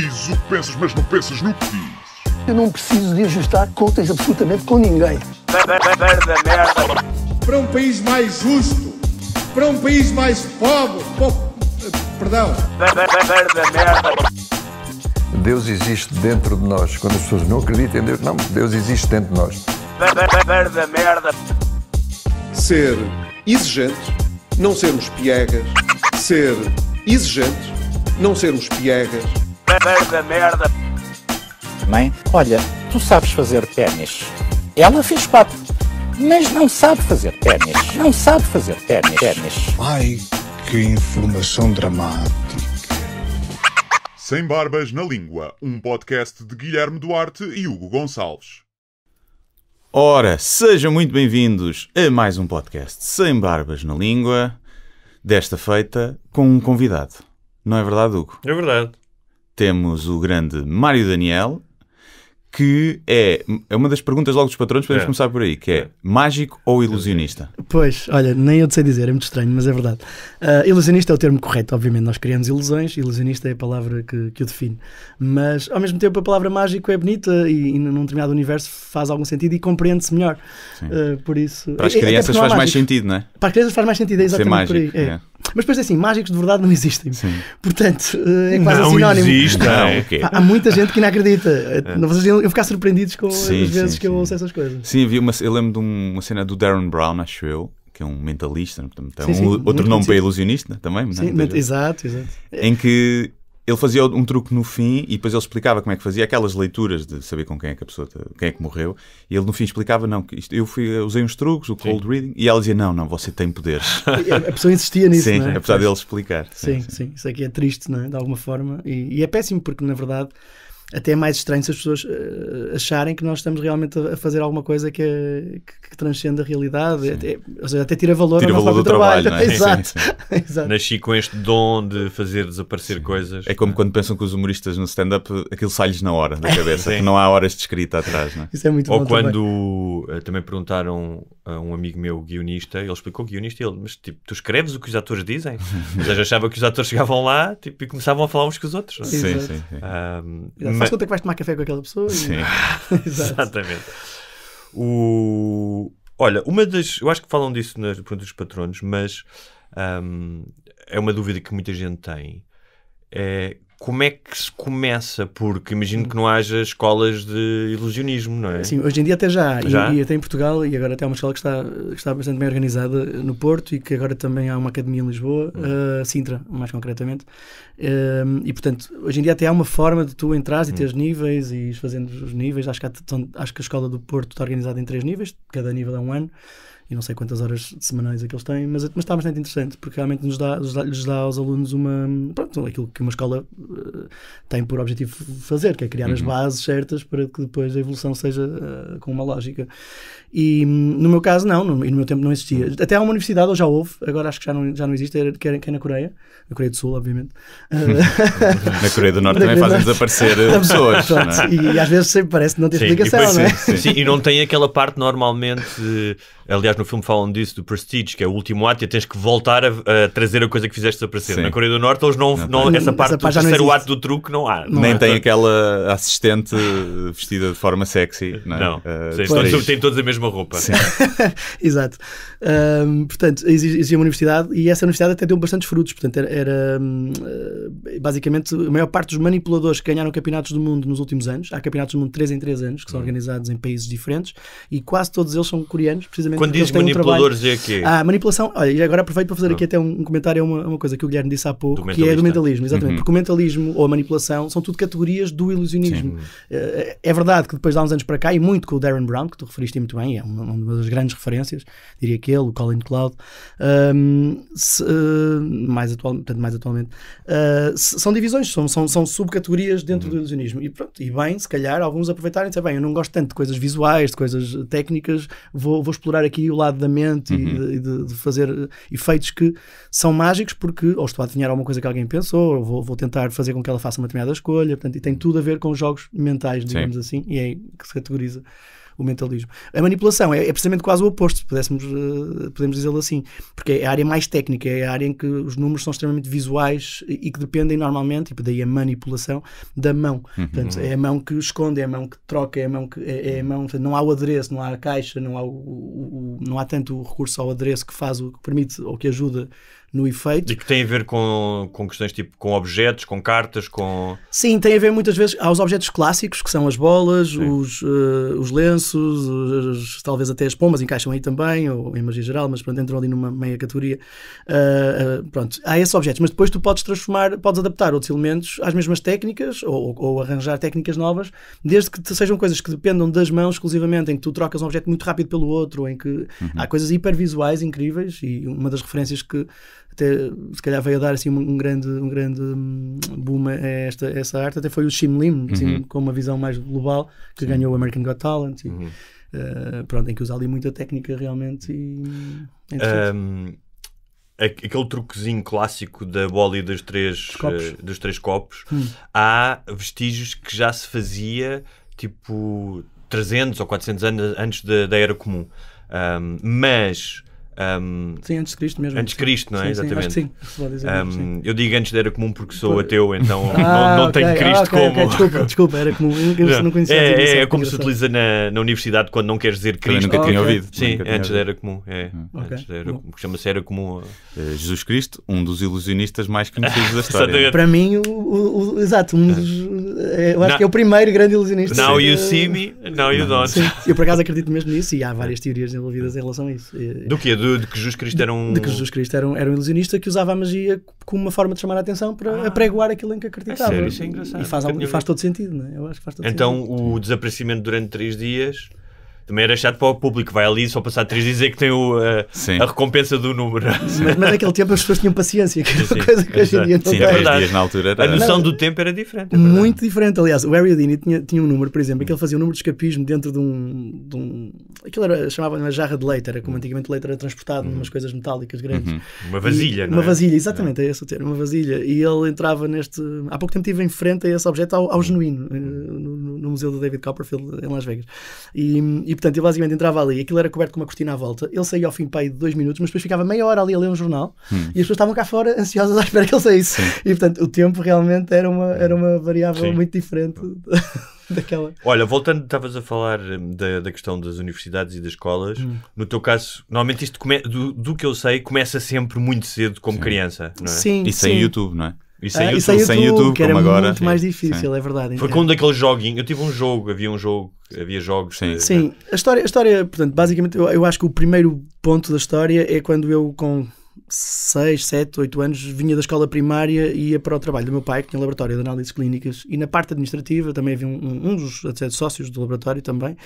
diz o que pensas, mas não pensas no que diz. Eu não preciso de ajustar contas absolutamente com ninguém. Para um país mais justo, para um país mais pobre, pobre perdão. Deus existe dentro de nós. Quando as pessoas não acreditam em Deus, não, Deus existe dentro de nós. Ser exigente, não sermos piegas. Ser exigente, não sermos piegas merda, merda. Mãe, olha, tu sabes fazer ténis. Ela fez quatro, mas não sabe fazer ténis. Não sabe fazer ténis. Ai, que informação dramática. Sem Barbas na Língua, um podcast de Guilherme Duarte e Hugo Gonçalves. Ora, sejam muito bem-vindos a mais um podcast Sem Barbas na Língua, desta feita com um convidado. Não é verdade, Hugo? É verdade temos o grande Mário Daniel, que é, é uma das perguntas logo dos patrões, podemos é. começar por aí, que é, é, mágico ou ilusionista? Pois, olha, nem eu sei dizer, é muito estranho, mas é verdade. Uh, ilusionista é o termo correto, obviamente, nós criamos ilusões, ilusionista é a palavra que, que o define. Mas, ao mesmo tempo, a palavra mágico é bonita e, e num determinado universo faz algum sentido e compreende-se melhor. Uh, por isso... Para as é, é crianças faz mágico. mais sentido, não é? Para as crianças faz mais sentido, é exatamente Ser mágico, por aí. É. é. Mas depois é assim, mágicos de verdade não existem. Sim. Portanto, eh, é quase não assim sinónimo. Existe, não, é? okay. Há muita gente que não acredita. Não, é. vocês iam ficar surpreendidos com sim, as vezes sim, que eu ouço essas coisas. Sim, vi uma, eu lembro de uma cena do Darren Brown, acho eu, que é um mentalista, portanto, um, outro nome conhecido. para ilusionista também. Sim, exato, exato. Em que ele fazia um truque no fim e depois ele explicava como é que fazia aquelas leituras de saber com quem é que a pessoa quem é que morreu e ele no fim explicava não isto, eu fui usei uns truques o cold reading e ela dizia não não você tem poderes a pessoa insistia nisso sim, não é? apesar dele explicar sim, sim sim, isso aqui é, é triste não é? de alguma forma e, e é péssimo porque na verdade até é mais estranho se as pessoas eh, acharem que nós estamos realmente a fazer alguma coisa que, que, que transcende a realidade, até, ou seja, até tira valor tira ao valor do trabalho. trabalho é? Exato. Sim, sim. Nasci com este dom de fazer desaparecer sim. coisas. É como é? quando pensam que os humoristas no stand-up aquilo sai-lhes na hora da cabeça, que não há horas de escrita atrás. Não é? Isso é muito Ou bom quando também, eh, também perguntaram um amigo meu guionista, ele explicou guionista e ele, mas tipo, tu escreves o que os atores dizem? Mas eu achava que os atores chegavam lá tipo, e começavam a falar uns com os outros. É? Sim, sim, sim. Um, conta que vais tomar café com aquela pessoa. Sim. E... Exatamente. O... Olha, uma das. Eu acho que falam disso nas perguntas dos patronos, mas um, é uma dúvida que muita gente tem. É como é que se começa? Porque imagino que não haja escolas de ilusionismo, não é? Sim, hoje em dia até já. já? E, e até em Portugal, e agora até há uma escola que está, que está bastante bem organizada no Porto e que agora também há uma academia em Lisboa, hum. uh, Sintra, mais concretamente. Uh, e portanto, hoje em dia até há uma forma de tu entrares e hum. teres hum. níveis e fazendo os níveis. Acho que, há, acho que a escola do Porto está organizada em três níveis, cada nível é um ano e não sei quantas horas semanais é que eles têm, mas, mas está bastante interessante porque realmente nos dá, lhes, dá, lhes dá aos alunos uma. Pronto, aquilo que uma escola uh, tem por objetivo fazer, que é criar uhum. as bases certas para que depois a evolução seja uh, com uma lógica. E hum, no meu caso, não, no, no meu tempo não existia. Até há uma universidade, ou já houve, agora acho que já não, já não existe, era, que, é na Coreia, na Coreia do Sul, obviamente. na Coreia do Norte também fazem desaparecer eh, pessoas. É? E, às vezes sempre parece que não tem explicação, não é? Sim, sim. sim, e não tem aquela parte normalmente, eh, aliás, no filme falam disso, do Prestige, que é o último ato e tens que voltar a, a trazer a coisa que fizeste desaparecer. Na Coreia do Norte, ou não, não, não essa parte essa do terceiro ato do truque não há. Não Nem há. tem aquela assistente vestida de forma sexy, não é? Não, uh, eh, tem todos a mesma mesma roupa. Exato. Um, portanto, existia uma universidade e essa universidade até deu bastantes frutos. Portanto, era, era hum, eh, basicamente a maior parte dos manipuladores que ganharam campeonatos do mundo nos últimos anos. Há campeonatos do mundo 3 em 3 anos que são uhum. organizados em países diferentes e quase todos eles são coreanos, precisamente Quando diz manipuladores um é que Ah, manipulação. Olha, e agora aproveito para fazer aqui ah. até um, comentário a uma, uma coisa que o Guilherme disse há pouco, que é do mentalismo, exatamente. Uhum. Porque o mentalismo ou a manipulação são tudo categorias do ilusionismo. Sim. Eh, eh, é verdade que depois de há uns anos para cá, e muito com o Darren Brown, que tu referiste muito bem, também, é uma das grandes referências, diria que ele, o Colin Cloud, um, se, uh, mais, atual, portanto, mais atualmente, uh, se, são divisões, são, são, são subcategorias dentro uhum. do ilusionismo. E pronto, e bem, se calhar alguns aproveitarem e dizer, bem, eu não gosto tanto de coisas visuais, de coisas técnicas, vou, vou explorar aqui o lado da mente uhum. e, de, de, fazer ah, efeitos que são mágicos, porque ou estou a adivinhar alguma coisa que alguém pensou, ou vou, vou tentar fazer com que ela faça uma determinada escolha, portanto, e tem tudo a ver com jogos mentais, digamos Sim. assim, e é aí que se categoriza o mentalismo. A manipulação é, é precisamente quase o oposto, se pudéssemos, uh, podemos dizê-lo assim, porque é a área mais técnica, é a área em que os números são extremamente visuais e que dependem normalmente, e daí a manipulação, da mão. Uhum. Portanto, é a mão que esconde, é a mão que troca, é a mão que. É, é a mão, portanto, não há o adereço, não há a caixa, não há, o, o, o, não há tanto o recurso ao adereço que faz o que permite ou que ajuda no efeito. E que tem a ver com, com questões tipo com objetos, com cartas, com. Sim, tem a ver muitas vezes. Há os objetos clássicos, que são as bolas, os, uh, os lenços, os, talvez até as pombas encaixam aí também, ou em magia geral, mas pronto, entram ali numa meia categoria. Uh, uh, pronto, há esses objetos, mas depois tu podes transformar, podes adaptar outros elementos às mesmas técnicas ou, ou arranjar técnicas novas, desde que sejam coisas que dependam das mãos exclusivamente, em que tu trocas um objeto muito rápido pelo outro, em que uhum. há coisas hipervisuais incríveis e uma das referências que até se calhar veio a dar assim um, grande, um grande hum, boom a esta, essa arte, até foi o Shim Lim, assim, uhum. com uma visão mais global, que Sim. ganhou o American Got Talent. E, uh, pronto, tem que usar ali muita técnica realmente. E, é um, aquele truquezinho clássico da bola e dos três dos copos, uh, dos três copos hum. há vestígios que já se fazia tipo 300 ou 400 anos antes da, da era comum. Um, mas um, sim, antes de Cristo mesmo. Antes de Cristo, não é? Sim, Exatamente. Sim, um, assim. eu digo antes de era comum porque sou ateu, então ah, não, não okay. tenho Cristo ah, okay, como. Okay. Desculpa, desculpa, era comum. Eu não conhecia é, é, é como se utiliza na, na universidade quando não queres dizer Cristo. Eu nunca tinha ouvido. Sim, é. ah. antes de era comum. É, chama-se era comum. Eh, eh. Jesus Cristo, um dos ilusionistas mais conhecidos da história. É? Para mim, o, o, o, exato, um dos. Ah. Eh, eu acho não. que é o primeiro grande ilusionista. Now you see me, now you don't. Eu por acaso acredito mesmo nisso e há várias teorias envolvidas em relação a isso. Do que? Do de, de, que Jesus Cristo era um. De, que Jesus Cristo era um, era um ilusionista que usava a magia como uma forma de chamar a atenção para ah, apregoar aquilo em que acreditava. É sério, isso é engraçado. E faz, algo, e faz todo sentido, não é? Eu acho que faz todo então, sentido. Então o desaparecimento durante três dias também é era chato para o público, vai ali só passar três e é que tem o, a, eh, a recompensa do número. Mas, mas, naquele tempo as pessoas tinham paciência, que era é uma coisa que hoje em dia não Sim, é dias na altura era... A noção não, do tempo era diferente. É muito diferente, aliás. O Harry Houdini tinha, tinha um número, por exemplo, que ele fazia um número de escapismo dentro de um... De um aquilo era, chamava uma jarra de leite, era como hum. antigamente leite era transportado, uhum. umas coisas metálicas grandes. Uhum. Uma vasilha, e, não Uma vasilha, exatamente, é esse o termo, uma vasilha. E ele entrava neste... Há pouco tempo estive em frente a esse objeto ao, ao hum. genuíno, eh, no, no, Museu do David Copperfield, em Las Vegas. E, e portanto, ele basicamente entrava ali, aquilo era coberto com uma cortina à volta, ele saía ao fim pai de dois minutos, mas depois ficava meia hora ali a ler um jornal hum. e as pessoas estavam cá fora ansiosas à espera que ele saísse. Sim. E, portanto, o tempo realmente era uma, era uma variável Sim. muito diferente. daquela. Olha, voltando, estavas a falar hum, da, da, questão das universidades e das escolas. Hum. No teu caso, normalmente isto, come, do, do, que eu sei, começa sempre muito cedo como sim. criança, não é? Sim, E sem YouTube, não é? E sem, é ah, YouTube, e sem, sem YouTube, que era agora. muito sim, mais difícil, sim. é verdade. Foi quando é. aquele joguinho, eu tive um jogo, havia um jogo, havia jogos. Sim, sim. a história, a história portanto, basicamente, eu, eu acho que o primeiro ponto da história é quando eu, com 6, 7, 8 anos vinha da escola primária e ia para o trabalho do meu pai, que tinha um laboratório de análises clínicas, e na parte administrativa também havia um, um dos até, sócios do laboratório também,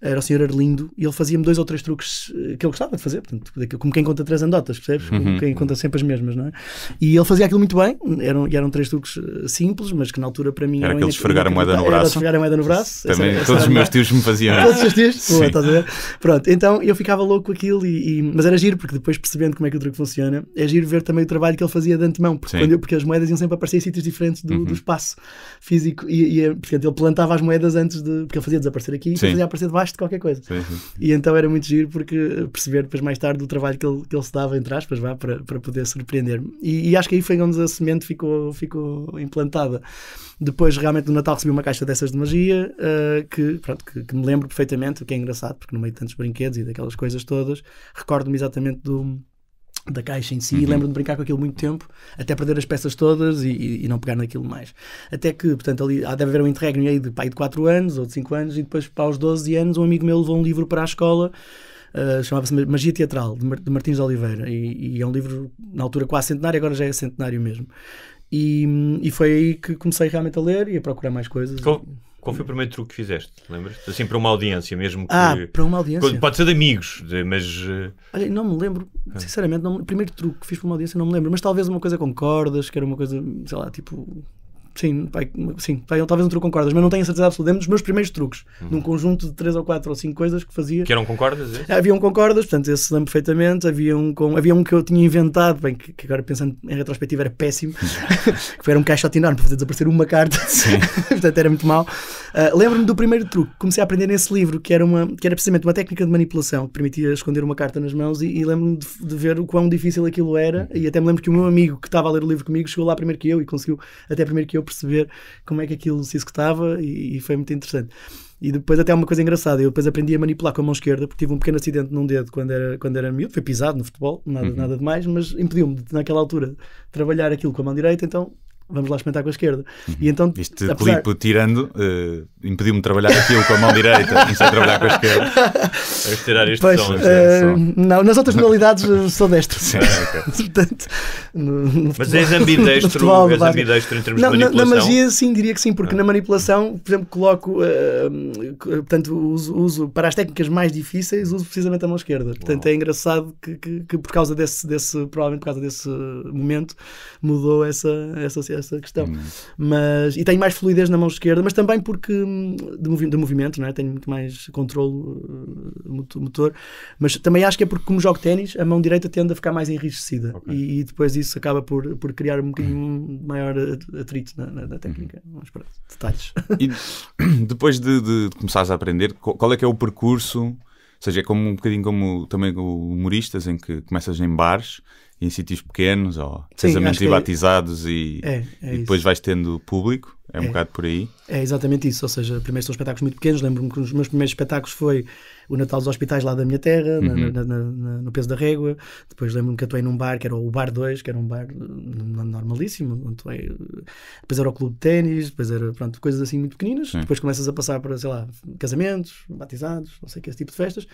era o senhor Arlindo, e ele fazia-me dois ou três truques eh, que ele gostava de fazer, portanto, como quem conta três andotas, percebes? Como uhum. quem conta sempre as mesmas, não é? E ele fazia aquilo muito bem, eram, eram três truques eh, simples, mas que na altura para mim... Era aquele é esfregar a moeda no braço. Era esfregar a moeda no braço. Também, essa, todos os meus tios me faziam. Todos os tios? Pô, estás a ver? Pronto, então eu ficava louco com aquilo, e, e, mas era giro, porque depois percebendo como é que o truque funciona, é giro ver também o trabalho que ele fazia de antemão, porque, eu, porque as moedas iam sempre aparecer em sítios diferentes do, uhum. do espaço físico. E, e, eh, portanto, ele plantava as moedas antes de. porque ele fazia desaparecer aqui e fazia aparecer debaixo de qualquer coisa. Sim, sim. E então era muito giro porque eh, perceber depois mais tarde o trabalho que ele, que ele se dava, entre aspas, vá, para, para poder surpreender-me. E, e, acho que aí foi onde a semente ficou, ficou implantada. Depois, realmente, no Natal recebi uma caixa dessas de magia uh, que, pronto, que, que, me lembro perfeitamente, o que é engraçado, porque no meio de tantos brinquedos e daquelas coisas todas, recordo-me exatamente do, da caixa em si uhum. e lembro-me de brincar com aquilo muito tempo até perder as peças todas e, e, não pegar naquilo mais. Até que, portanto, ali ah, deve haver um interregno aí de pai de 4 anos ou de 5 anos e depois para aos 12 anos um amigo meu levou um livro para a escola Uh, chamava-se Magia Teatral, de, Mar de Martins de Oliveira, e, e, é um livro, na altura, quase centenário, agora já é centenário mesmo. E, e foi aí que comecei realmente a ler e a procurar mais coisas. Cool. Qual foi o primeiro truque que fizeste? Lembras? Assim, para uma audiência mesmo. Que... Ah, para uma audiência. Pode ser de amigos, mas. Eh, Olha, não me lembro, ah. sinceramente, o primeiro truque que fiz para uma audiência não me lembro, mas talvez uma coisa com cordas, que era uma coisa, sei lá, tipo Sim, pai, sim pai, talvez um truque com cordas, mas não tenho a certeza absoluta. É dos meus primeiros truques, uhum. conjunto de três ou quatro ou cinco coisas que fazia. Que eram com cordas? É? Havia um concordas, portanto, esse lembro perfeitamente. Havia um, com, havia um que eu tinha inventado, bem, que, que agora pensando em retrospectiva era péssimo, que era um caixote enorme para fazer desaparecer uma carta. Sim. portanto, era muito mau. Ah, lembro-me do primeiro truque que comecei a aprender nesse livro, que era, uma, que era precisamente uma técnica de manipulação que permitia esconder uma carta nas mãos, e, e lembro-me de, de, ver o quão difícil aquilo era. Uhum. E até me lembro que o meu amigo que estava a ler o livro comigo chegou lá primeiro que eu e conseguiu até primeiro que eu perceber como é que aquilo se executava, e, e foi muito interessante. E depois até uma coisa engraçada, eu depois aprendi a manipular com a mão esquerda, porque tive um pequeno acidente num dedo quando era, quando era miúdo, foi pisado no futebol, nada, uhum. nada demais, mas impediu-me, naquela altura, trabalhar aquilo com a mão direita, então vamos lá experimentar com a esquerda. Uhum. E então, Este apesar... clipe tirando uh, impediu-me de trabalhar aquilo com a mão direita, comecei a trabalhar com a esquerda. a tirar este pois, som, uh, som. Não, nas outras modalidades eh, sou destro. Sim, okay. Portanto, no, no Mas futebol, és ambidestro, futebol, és ambidestro em termos não, de manipulação? Na, na, magia sim, diria que sim, porque ah. na manipulação, por exemplo, coloco, uh, portanto, uso, uso, para as técnicas mais difíceis, uso precisamente a mão esquerda. Portanto, Uau. é engraçado que, que, que, por causa desse, desse, provavelmente por causa desse momento, mudou essa, essa essa questão. Hum. Mas, e tenho mais fluidez na mão esquerda, mas também porque hum, de, movi de movimento, não é? tenho muito mais controle uh, motor. Mas também acho que é porque, como jogo ténis, a mão direita tende a ficar mais enrijecida okay. e, e, depois isso acaba por, por criar um bocadinho hum. maior atrito na, na, na técnica. Hum. Mas pronto, detalhes. E depois de, de, de começares a aprender, qual é que é o percurso? Ou seja, é como um bocadinho como também humoristas, em que começas em bares em sítios pequenos ou casamentos é- e batizados é, e, é, é e depois vais tendo público. É um é. bocado por aí. É exatamente isso. Ou seja, primeiro são espetáculos muito pequenos. Lembro-me que um dos meus primeiros espetáculos foi o Natal dos Hospitais lá da minha terra, uhum. na, na, na, no Peso da Régua. Depois lembro-me que atuei num bar que era o Bar 2, que era um bar eh, normalíssimo. Atuei. Eh, depois era o Clube de Ténis, depois era pronto, coisas assim muito pequeninas. Depois começas a passar para, sei lá, casamentos, batizados, não sei que, esse tipo de festas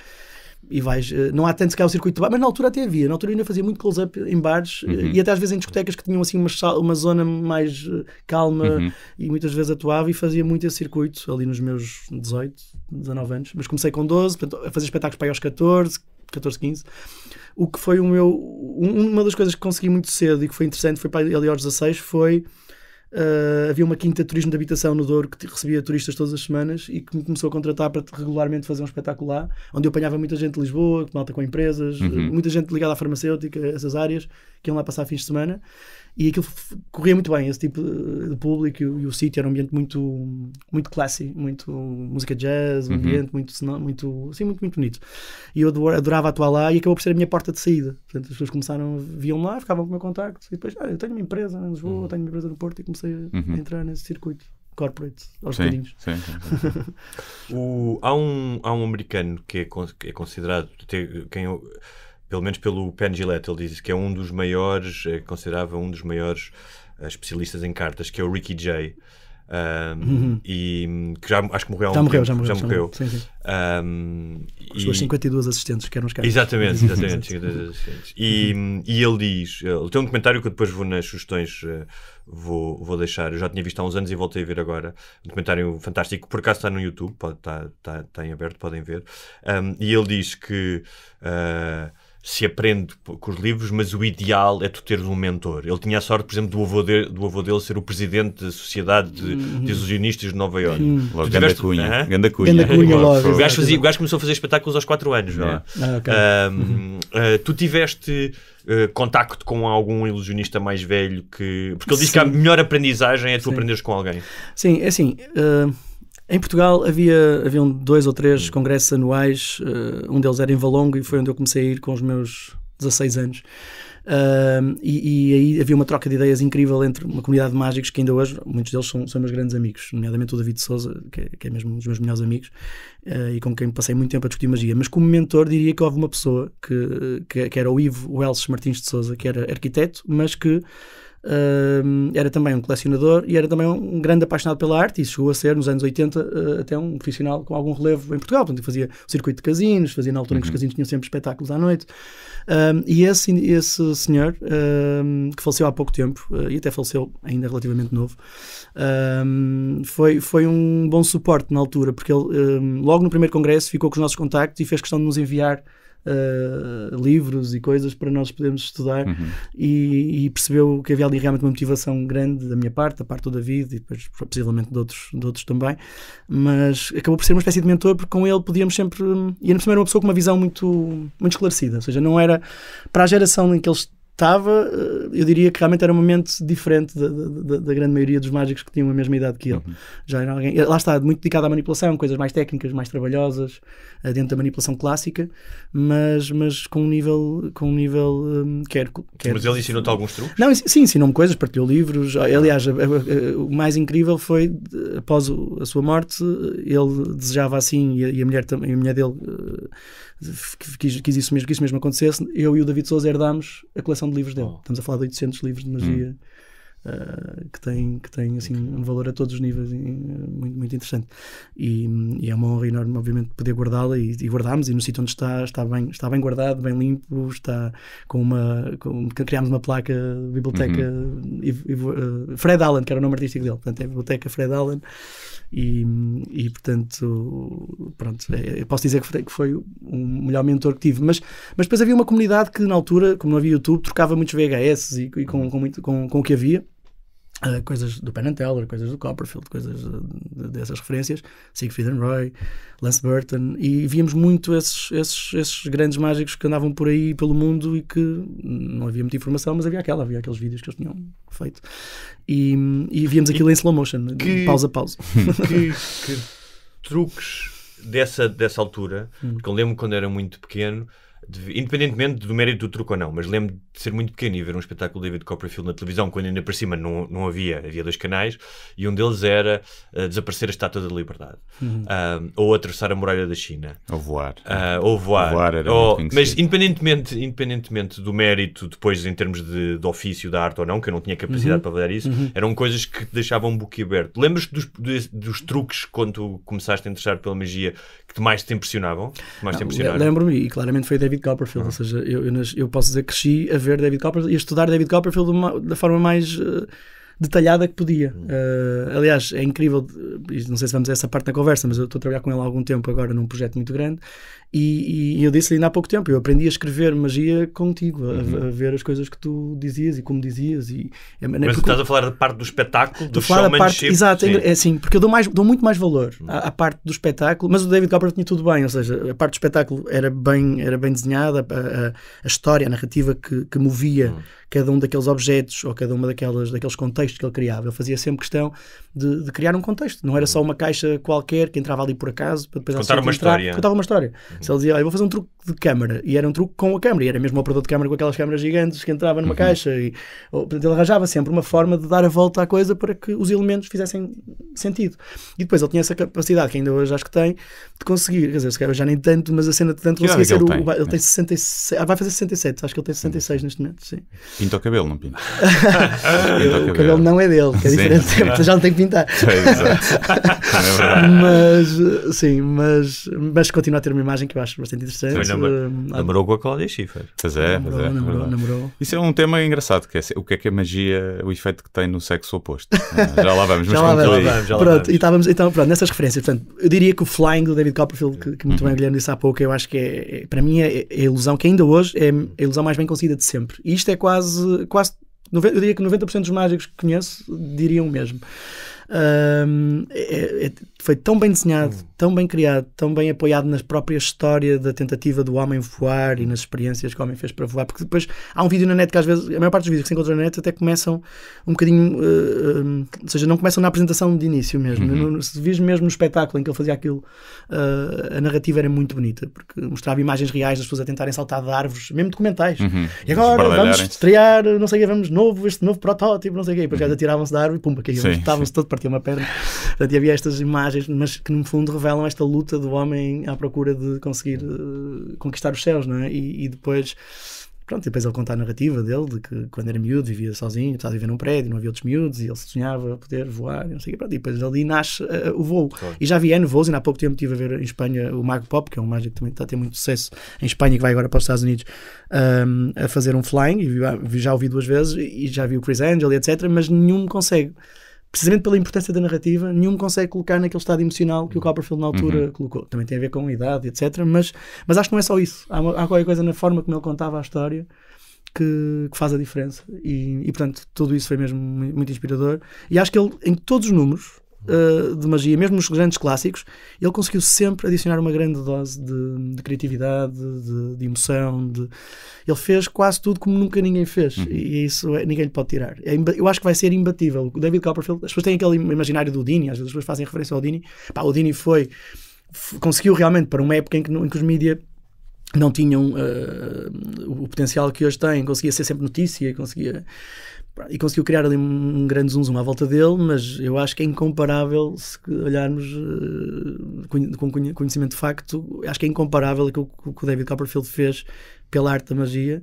e vais. Eh, não há tanto se calhar o circuito de bar, mas na altura até havia. Na altura ainda fazia muito close-up em bares eh, uhum. e até às vezes em discotecas que tinham assim uma, uma zona mais eh, calma uhum. e muitas vezes atuava e fazia muito esse circuito ali nos meus 18, 19 anos. Mas comecei com 12, portanto, a fazer espetáculos para aí aos 14, 14, 15. O que foi o meu. uma das coisas que consegui muito cedo e que foi interessante foi para ali aos 16 foi Uh, havia uma quinta de turismo de habitação no Douro que recebia turistas todas as semanas e que me começou a contratar para regularmente fazer um espetáculo lá, onde eu apanhava muita gente de Lisboa, malta com empresas, uhum. muita gente ligada à farmacêutica, essas áreas, que iam lá passar fins de semana. E aquilo corria muito bem, esse tipo de público e, o sítio era um ambiente muito, muito classy, muito música jazz, um uhum. ambiente muito, muito, assim, muito, muito bonito. E eu adorava atuar lá e acabou por ser a minha porta de saída. Portanto, as pessoas começaram, viam lá, ficavam com o meu contacto e depois, ah, eu tenho uma empresa em Lisboa, uhum. tenho uma empresa no Porto e comecei a uhum. entrar nesse circuito corporate aos sim, bocadinhos. Sim, sim, o, há, um, há um americano que é, que é considerado, quem eu, pelo menos pelo Pen Gillette, ele diz que é um dos maiores, é, considerava um dos maiores uh, especialistas em cartas, que é o Ricky Jay. Um, uhum. e que já acho que morreu já, um morreu, tempo, já morreu, já morreu, Um, Os e... seus 52 assistentes que eram os caras. Exatamente, exatamente, 52 assistentes. E, uhum. e ele diz: ele tem um comentário que eu depois vou nas sugestões, eh, vou, vou deixar. Eu já tinha visto há uns anos e voltei a ver agora. Um comentário fantástico, por acaso está no YouTube, está, está, tá em aberto, podem ver. Um, e ele diz que. Uh, se aprende com os livros, mas o ideal é tu teres um mentor. Ele tinha a sorte, por exemplo, do avô, de, do avô dele ser o presidente da Sociedade de, de Ilusionistas de Nova Iorque. Hum. Ganda, tiveste, Cunha. Ganda Cunha. Ganda Cunha. Logo, o, gajo fazia, o gajo começou a fazer espetáculos aos 4 anos, é? não é? Ah, okay. uh, tu tiveste uh, contacto com algum ilusionista mais velho que... Porque ele diz Sim. que a melhor aprendizagem é tu Sim. aprenderes com alguém. Sim, é assim... Uh em Portugal havia haviam dois ou três hum. congressos anuais, uh, um deles era em Valongo e foi onde eu comecei a ir com os meus 16 anos. Uh, e, e, aí havia uma troca de ideias incrível entre uma comunidade de mágicos que ainda hoje, muitos deles são, são meus grandes amigos, nomeadamente o David Souza, que, é, que é mesmo um dos meus melhores amigos uh, e com quem passei muito tempo a discutir magia. Mas como mentor, diria que houve uma pessoa que, que, que era o Ivo Welses Martins de Souza, que era arquiteto, mas que Uh, era também um colecionador e era também um grande apaixonado pela arte e chegou a ser, nos anos 80, uh, eh, até um profissional com algum relevo em Portugal. Portanto, fazia o circuito de casinos, fazia na altura uhum. em que os uhum. casinos tinham sempre espetáculos à noite. Uh, e esse, esse senhor, que faleceu há pouco tempo, eh, e até faleceu ainda relativamente novo, foi, foi um bom suporte na altura, porque ele, logo no primeiro congresso, ficou com os nossos contactos e fez questão de nos enviar uh, livros e coisas para nós podermos estudar uhum. e, e, percebeu que havia ali realmente uma motivação grande da minha parte, da parte do David e depois possivelmente de outros, de outros também, mas acabou por ser uma espécie de mentor porque com ele podíamos sempre, hum, e ainda por cima era uma pessoa com uma visão muito, muito esclarecida, ou seja, não era para a geração em que eles estava, eh, eu diria que realmente era um momento diferente da, da, da, grande maioria dos mágicos que tinham a mesma idade que ele. Uhum. Já era alguém, eh, lá está, muito dedicado à manipulação, coisas mais técnicas, mais trabalhosas, eh, dentro da manipulação clássica, mas, mas com um nível, com um nível hum, quer, quer. Mas ele ensinou-te alguns truques? Não, sim, ensinou-me coisas, partilhou livros. Ah, aliás, o mais incrível foi, após a sua morte, ele desejava assim, e a, mulher, também, a mulher dele quis, quis, isso mesmo, que isso mesmo acontecesse, eu e o David Souza herdámos a coleção de livros dele. Oh. Estamos a falar de 800 livros de magia. Hum. Eh, que tem, que tem assim, um valor a todos os níveis eh, muito, muito interessante. E, e é uma honra enorme, obviamente, poder guardá-la e, e guardámos. E no sítio onde está, está bem, está bem guardado, bem limpo, está com uma. Com, criámos uma placa biblioteca uhum. Eh, Fred Allen, que era o nome artístico dele, portanto, é a biblioteca Fred Allen. E, e portanto, pronto, é, posso dizer que foi, que foi o melhor mentor que tive. Mas, mas depois havia uma comunidade que, na altura, como não havia YouTube, trocava muitos VHS e, e com, com, muito, com, com o que havia. Uh, coisas do Penn Teller, coisas do Copperfield, coisas ah, de, dessas referências, Siegfried and Roy, Lance Burton, e víamos muito esses, esses, esses, grandes mágicos que andavam por aí pelo mundo e que não havia muita informação, mas havia aquela, havia aqueles vídeos que eles tinham feito. E, e víamos aquilo e em slow motion, que, pausa a pausa. Que, que truques dessa, dessa altura, hum. porque eu lembro quando era muito pequeno de, independentemente do mérito do truque ou não, mas lembro de ser muito pequeno e ver um espetáculo de David Copperfield na televisão, quando ainda para cima não, não havia, havia dois canais, e um deles era uh, desaparecer a Estátua da Liberdade, uhum. uh, ou atravessar a muralha da China, ou voar, uh, ou voar, voar ou, mas independentemente, independentemente do mérito, depois em termos de, de ofício, da arte ou não, que eu não tinha capacidade uhum. para avaliar isso, uhum. eram coisas que deixavam um aberto. Lembras-te dos, dos truques quando tu começaste a interessar pela magia que mais te impressionavam? mais te Lembro-me, e claramente foi David David Copperfield, ah. ou uhum. seja, eu, eu, eu, posso dizer que cresci a ver David Copperfield e a estudar David Copperfield uma, da forma mais uh, detalhada que podia. Uh, aliás, é incrível, eh, não sei se vamos a essa parte da conversa, mas eu estou a trabalhar com ele há algum tempo agora num projeto muito grande e, e, eu disse ainda há pouco tempo, eu aprendi a escrever magia contigo, uhum. a, ver as coisas que tu dizias e como dizias. E, é, é Mas porque, estás a falar da parte do espetáculo, do showmanship. Parte, exato, sim. é assim, porque eu dou, mais, dou muito mais valor uhum. à, à, parte do espetáculo, mas o David Copper tinha tudo bem, ou seja, a parte do espetáculo era bem, era bem desenhada, a, a, a história, a narrativa que, que movia uhum. cada um daqueles objetos ou cada uma daquelas, daqueles contextos que ele criava. Ele fazia sempre questão de, de criar um contexto, não era só uhum. uma caixa qualquer que entrava ali por acaso para depois Contar uma entrar, história. Contava uma história. Uhum. Se ele dizia, ah, eu vou fazer um truque de câmara, e era um truque com a câmara, e era mesmo o operador de câmara com aquelas câmaras gigantes que entrava numa uhum. caixa, e portanto, ele arranjava sempre uma forma de dar a volta à coisa para que os elementos fizessem sentido. E depois ele tinha essa capacidade, que ainda hoje acho que tem, de conseguir, quer dizer, se calhar já nem tanto, mas a cena de tanto conseguir é ser ele o. Tem, ele tem ah, vai fazer 67, acho que ele tem 66 sim. neste momento, sim. Pinta o cabelo, não pinta? pinta o, o cabelo. não é dele, que é diferente, é, sim. já não tem que pintar. Sim, é mas, sim, mas, mas continua a ter uma imagem que que eu acho bastante interessante. Namor... Uh, hum, namorou com a Cláudia Schiffer. Pois é, namorou, pois é. Namorou, namorou, Isso é um tema engraçado, que é o que é que a magia, o efeito que tem no sexo oposto. Ah, já lá vamos, já lá vamos. Já vamos pronto, vamos. E estávamos, então, pronto, nessas referências, portanto, eu diria que o Flying do David Copperfield, que, que muito uhum. bem o Guilherme disse há pouco, eu acho que é, é para mim, é, é, a ilusão que ainda hoje é a ilusão mais bem conseguida de sempre. E isto é quase, quase eu diria que 90% dos mágicos que conheço diriam o mesmo. Um, é, é, foi tão bem desenhado, hum. tão bem criado, tão bem apoiado na própria história da tentativa do homem voar e nas experiências que o homem fez para voar. Porque depois há um vídeo na net que às vezes, a maior parte dos vídeos que se encontram na net até começam um bocadinho, uh, uh, ou seja, não começam na apresentação de início mesmo. Uhum. No, se vês mesmo no espetáculo em que ele fazia aquilo, uh, a narrativa era muito bonita, porque mostrava imagens reais das pessoas a tentarem saltar de árvores, mesmo documentais. Uhum. E agora vamos estrear, não sei o quê, vamos novo, este novo protótipo, não sei o que. E depois uhum. atiravam-se da árvore, pumba, caíam, estavam-se todo, partiam uma perna. Portanto, havia estas imagens mas que no fundo revelam esta luta do homem à procura de conseguir uh, conquistar os céus, não é? E, e, depois. Pronto, depois ele conta a narrativa dele, de que quando era miúdo vivia sozinho, estava a viver num prédio, não havia outros miúdos, e ele sonhava poder voar, não sei o quê, pronto, e depois ali nasce uh, o voo. Claro. E já vi N voos, E há pouco tempo estive a ver em Espanha o Mago Pop, que é um mágico que também está a ter muito sucesso em Espanha, que vai agora para os Estados Unidos, um, ehm, a fazer um flying, e já ouvi duas vezes, e já vi o Chris Angel, etc., mas nenhum consegue precisamente pela importância da narrativa, nenhum consegue colocar naquele estado emocional que o uhum. Copperfield na altura uhum. colocou. Também tem a ver com a idade, etc. Mas, mas acho que não é só isso. Há, uma, há qualquer coisa na forma como ele contava a história. Que, que, faz a diferença. E, e, portanto, tudo isso foi mesmo muito inspirador. E acho que ele, em todos os números, eh, de magia, mesmo nos grandes clássicos, ele conseguiu sempre adicionar uma grande dose de, de criatividade, de, de emoção. De... Ele fez quase tudo como nunca ninguém fez uhum. e isso é, ninguém lhe pode tirar. É, eu acho que vai ser imbatível. O David Copperfield, as pessoas têm aquele imaginário do Dini, às vezes as pessoas fazem referência ao Dini. Pá, o Dini foi, conseguiu realmente para uma época em que, em que os mídias não tinham uh, o potencial que hoje têm, conseguia ser sempre notícia, conseguia e conseguiu criar ali um grande zoom, zoom à volta dele, mas eu acho que é incomparável se olharmos uh, com conhecimento de facto, acho que é incomparável aquilo que o David Copperfield fez pela arte da magia.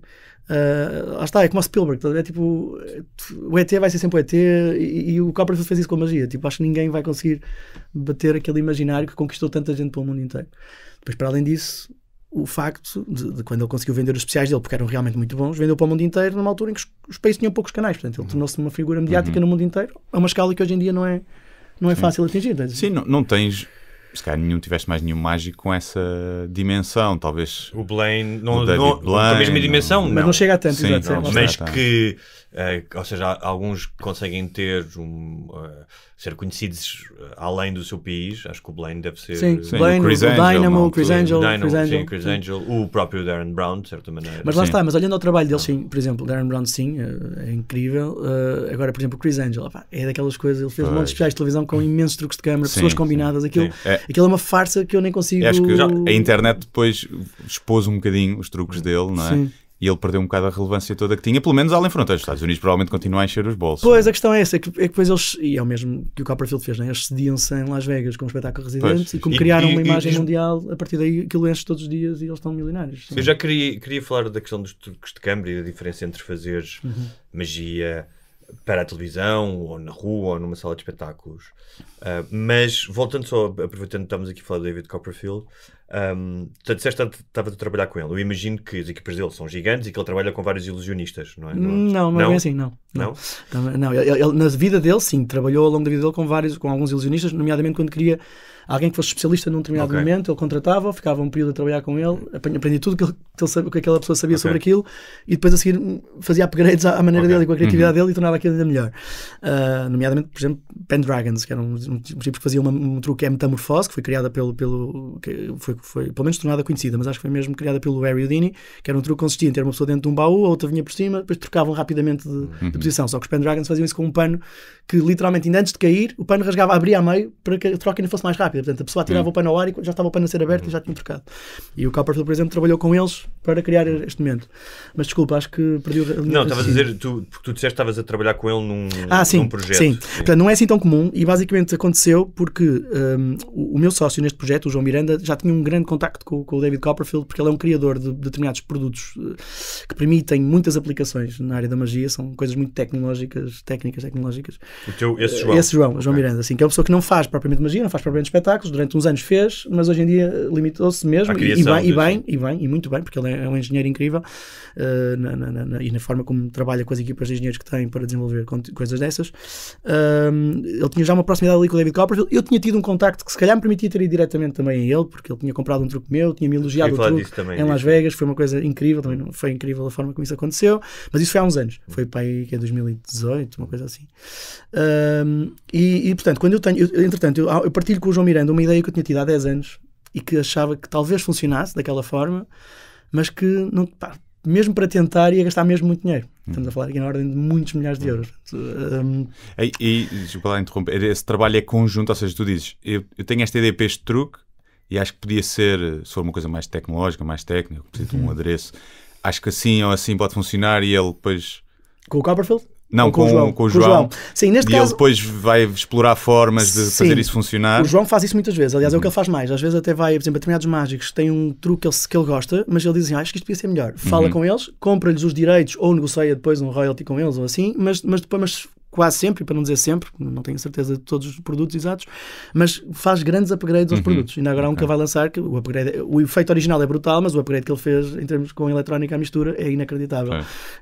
Uh, lá está, é como o Spielberg, é tipo, o ET vai ser sempre o ET e, e, o Copperfield fez isso com a magia. Tipo, acho que ninguém vai conseguir bater aquele imaginário que conquistou tanta gente pelo mundo inteiro. Depois, para além disso, o facto de, de, quando ele conseguiu vender os especiais dele, porque eram realmente muito bons, vendeu para o mundo inteiro numa altura em que os, os países tinham poucos canais. Portanto, ele uhum. tornou-se uma figura mediática uhum. no mundo inteiro, a é uma escala que hoje em dia não é, não é fácil atingir. Tá? Sim, não, não tens se calhar nenhum tiveste mais nenhum mágico com essa dimensão, talvez o Blaine não, não, Blaine, a mesma dimensão, não. mas não chega a tanto, Sim, mas que uh, ou seja, alguns conseguem ter um, uh, ser conhecidos eh, além do seu país. Acho que o Blaine deve ser. Sim, eh, sim. Blaine, o Chris o Angel, Dynamo, o Chris Angel, Dynamo, Chris Angel, sim, Chris Angel o próprio Darren Brown, de certa maneira. Mas lá sim. está, mas olhando ao trabalho dele, sim, por exemplo, Darren Brown, sim, eh, é incrível. Uh, agora, por exemplo, o Chris Angel, é daquelas coisas, ele fez um monte de especiais de televisão com imensos truques de câmera, pessoas combinadas, aquilo, é. aquilo é uma farsa que eu nem consigo. Acho que já, a internet depois expôs um bocadinho os truques dele, não é? Sim e ele perdeu um bocado a relevância toda que tinha, pelo menos além fronteiras. Os Estados Unidos provavelmente continuam a encher os bolsos. Pois, é? a questão é essa, é que, é que depois eles, e é o mesmo que o Copperfield fez, né? eles cediam-se em Las Vegas com um espetáculo residente pois, e como e, criaram e, uma imagem mundial, a partir daí aquilo enche todos os dias e eles estão milionários. Sim. Eu já queria, queria falar da questão dos truques de câmara e da diferença entre fazer uhum. magia para a televisão, ou na rua, ou numa sala de espetáculos. Uh, mas, voltando só, aproveitando que estamos aqui a falar do David Copperfield, um, portanto, disseste que estavas a trabalhar com ele. Eu imagino que as equipas dele são gigantes e que ele trabalha com vários ilusionistas, não é? Não, não, é não? é assim, não. Não? Não, não ele, ele, na vida dele, sim, trabalhou ao longo da vida dele com vários, com alguns ilusionistas, nomeadamente quando queria alguém que fosse especialista num determinado okay. momento, ele contratava, ficava um período a trabalhar com ele, aprendi tudo o é que, aquela pessoa sabia okay. sobre aquilo e depois a seguir fazia upgrades à, maneira okay. dele e com a criatividade uhum. dele e tornava aquilo ainda melhor. Uh, nomeadamente, por exemplo, Pendragons, que era um, um tipo que fazia uma, um truque, é metamorfose, que foi criada pelo, pelo que foi, foi pelo menos tornada conhecida, mas acho que foi mesmo criada pelo Harry Houdini, que era um truque que consistia em ter uma pessoa dentro de um baú, a outra vinha por cima, depois trocavam rapidamente de, uhum. de posição. Só que os Pendragons faziam isso com um pano que literalmente, ainda antes de cair, o pano rasgava, abria a meio para que a troca ainda fosse mais rápida. Portanto, a pessoa tirava hum. o pano ao ar e já estava o pano a ser aberto e já tinha trocado. E o Copperfield, por exemplo, trabalhou com eles para criar este momento. Mas desculpa, acho que perdi o. Não, estavas a dizer, tu, porque tu disseste que estavas a trabalhar com ele num, ah, sim, num projeto. Sim. sim, portanto, não é assim tão comum e basicamente aconteceu porque um, o, o meu sócio neste projeto, o João Miranda, já tinha um grande contacto com, com o David Copperfield porque ele é um criador de, de determinados produtos eh, que permitem muitas aplicações na área da magia, são coisas muito tecnológicas, técnicas tecnológicas. O teu, esse eh, João? Esse João, okay. João Miranda, assim, que é uma pessoa que não faz propriamente magia, não faz propriamente espetáculos, durante uns anos fez, mas hoje em dia eh, limitou-se mesmo, criação, e, bem, e bem, e bem, e muito bem, porque ele é, é um engenheiro incrível, uh, na, na, na, e na forma como trabalha com as equipas de engenheiros que tem para desenvolver coisas dessas. Uh, ele tinha já uma proximidade ali com o David Copperfield, eu tinha tido um contacto que se calhar me permitia ter ido diretamente também a ele, porque ele tinha comprado um truque meu, tinha-me elogiado o truque também, em Las Vegas, foi uma coisa incrível, também foi incrível a forma como isso aconteceu, mas isso foi há uns anos, hum. foi para aí 2018, uma coisa assim. Um, e, e, portanto, quando eu tenho, eu, entretanto, eu, eu, partilho com o João Miranda uma ideia que eu tinha tido há 10 anos e que achava que talvez funcionasse daquela forma, mas que não, pá, mesmo para tentar ia gastar mesmo muito dinheiro. Hum. Estamos a falar aqui na ordem de muitos milhares de hum. euros. Um... E, e desculpa lá interromper, esse trabalho é conjunto, ou seja, tu dizes, eu, eu tenho esta ideia para este truque e acho que podia ser, se for uma coisa mais tecnológica, mais técnica, preciso de um uhum. adereço, acho que assim ou assim pode funcionar e ele depois com o Copperfield? Não, com, com, o João. com, o João. Com o João. Sim, neste e caso, ele depois vai explorar formas de sim, fazer isso funcionar. O João faz isso muitas vezes. Aliás, uhum. é o que uhum. ele faz mais. Às vezes até vai, por exemplo, a determinados mágicos tem um truque que ele, que ele gosta, mas ele diz assim, ah, acho que isto podia ser melhor. Fala uhum. com eles, compra-lhes os direitos ou negocia depois um royalty com eles ou assim, mas, mas depois mas quase sempre, para não dizer sempre, não tenho certeza de todos os produtos exatos, mas faz grandes upgrades aos uhum. produtos. Ainda agora há um que vai lançar que o upgrade, o efeito original é brutal, mas o upgrade que ele fez em termos com a eletrónica à mistura é inacreditável.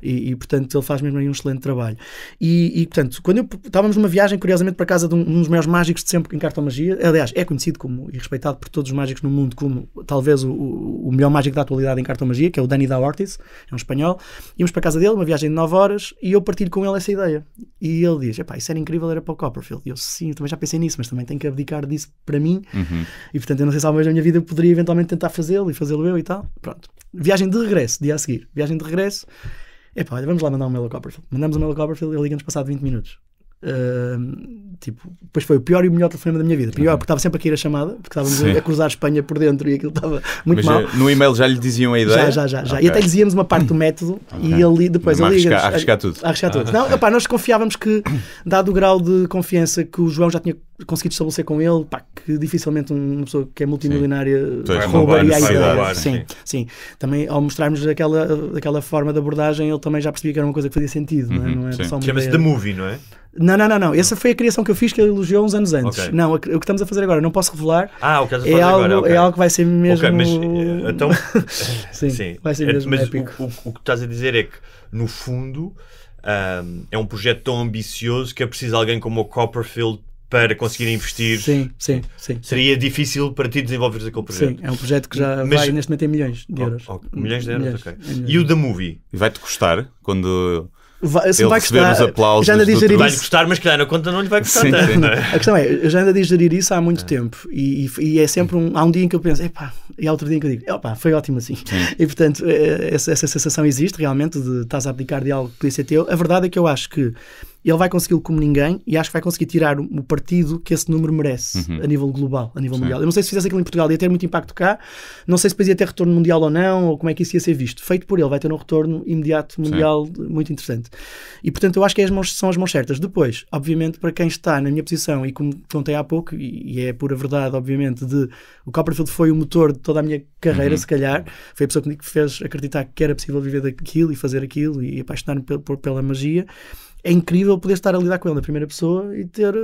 E, e, portanto ele faz mesmo aí um excelente trabalho. E, e portanto, quando eu, estávamos numa viagem, curiosamente, para casa de um, um dos maiores mágicos de sempre em cartomagia, aliás, é conhecido como e respeitado por todos os mágicos no mundo como talvez o, o melhor mágico da atualidade em cartomagia, que é o Dani da Ortiz, é um espanhol. Íamos para casa dele, uma viagem de 9 horas, e eu partilho com ele essa ideia. E ele diz: Epá, isso era incrível, era para o Copperfield. E eu, sim, eu também já pensei nisso, mas também tenho que abdicar disso para mim. Uhum. E portanto, eu não sei se alguma vez na minha vida eu poderia eventualmente tentar fazê-lo e fazê-lo eu e tal. Pronto. Viagem de regresso, dia a seguir. Viagem de regresso. Epá, olha, vamos lá mandar um mail ao Copperfield. Mandamos um mail ao Copperfield, ele liga-nos passado 20 minutos. Uh, tipo, depois foi o pior e o melhor telefonema da minha vida. Pior, uhum. porque estava sempre a cair a chamada, porque estávamos Sim. a cruzar a Espanha por dentro e aquilo estava muito Mas mal. Já, eh, no e-mail já lhe diziam a ideia? Já, já, já. já. Okay. E até lhe dizíamos uma parte do uhum. método okay. e ali depois ele liga. Arriscar tudo. Arriscar tudo. Ah. Não, epá, nós confiávamos que, dado o grau de confiança que o João já tinha conseguido estabelecer com ele, pá, que dificilmente uma pessoa que é multimilionária roubaria a ideia. Sim, sim. Também ao mostrarmos aquela, aquela forma de abordagem, ele também já percebia que era uma coisa que fazia sentido. É? Uhum, não é? Não é? Chama-se The Movie, não é? Não, não, não, não. Essa foi a criação que eu fiz que ele elogiou uns anos antes. Okay. Não, o que estamos a fazer agora, não posso revelar. Ah, o que estás a é fazer é algo, agora. Okay. É algo que vai ser mesmo. Ok, mas eh, então. sim, sim, vai ser mesmo. Mas épico. O, o, o que estás a dizer é que, no fundo, um, é um projeto tão ambicioso que é preciso alguém como o Copperfield para conseguir investir. Sim, sim, sim. Seria difícil para ti desenvolveres aquele projeto. Sim, é um projeto que já Mas, vai neste momento em milhões de oh, euros. Oh, oh, milhões de euros, milhões, ok. Milhões. E o The Movie? Vai-te custar quando Vai, se ele vai receber custar, aplausos já anda a digerir vai gostar, mas claro na conta não lhe vai custar tanto, É? A questão é, eu já ando a digerir isso há muito é. tempo e, e, é sempre um. Há um dia em que eu penso, epá, e há outro dia em que eu digo, epá, foi ótimo assim. Sim. E portanto, eh, essa, essa sensação existe realmente de estás a abdicar de algo que podia ser teu. A verdade é que eu acho que ele vai consegui-lo como ninguém e acho que vai conseguir tirar o partido que esse número merece uhum. a nível global, a nível Sim. mundial. Eu não sei se fizesse aquilo em Portugal ia ter muito impacto cá, não sei se depois ia ter retorno mundial ou não, ou como é que isso ia ser visto. Feito por ele, vai ter um retorno imediato mundial Sim. muito interessante. E portanto eu acho que é as mãos, são as mãos certas. Depois, obviamente, para quem está na minha posição e como contei há pouco, e, é pura verdade, obviamente, de o Copperfield foi o motor de toda a minha carreira, uhum. se calhar, foi a pessoa que me fez acreditar que era possível viver daquilo e fazer aquilo e apaixonar-me pela magia é incrível poder estar a lidar com ele na primeira pessoa e ter eh,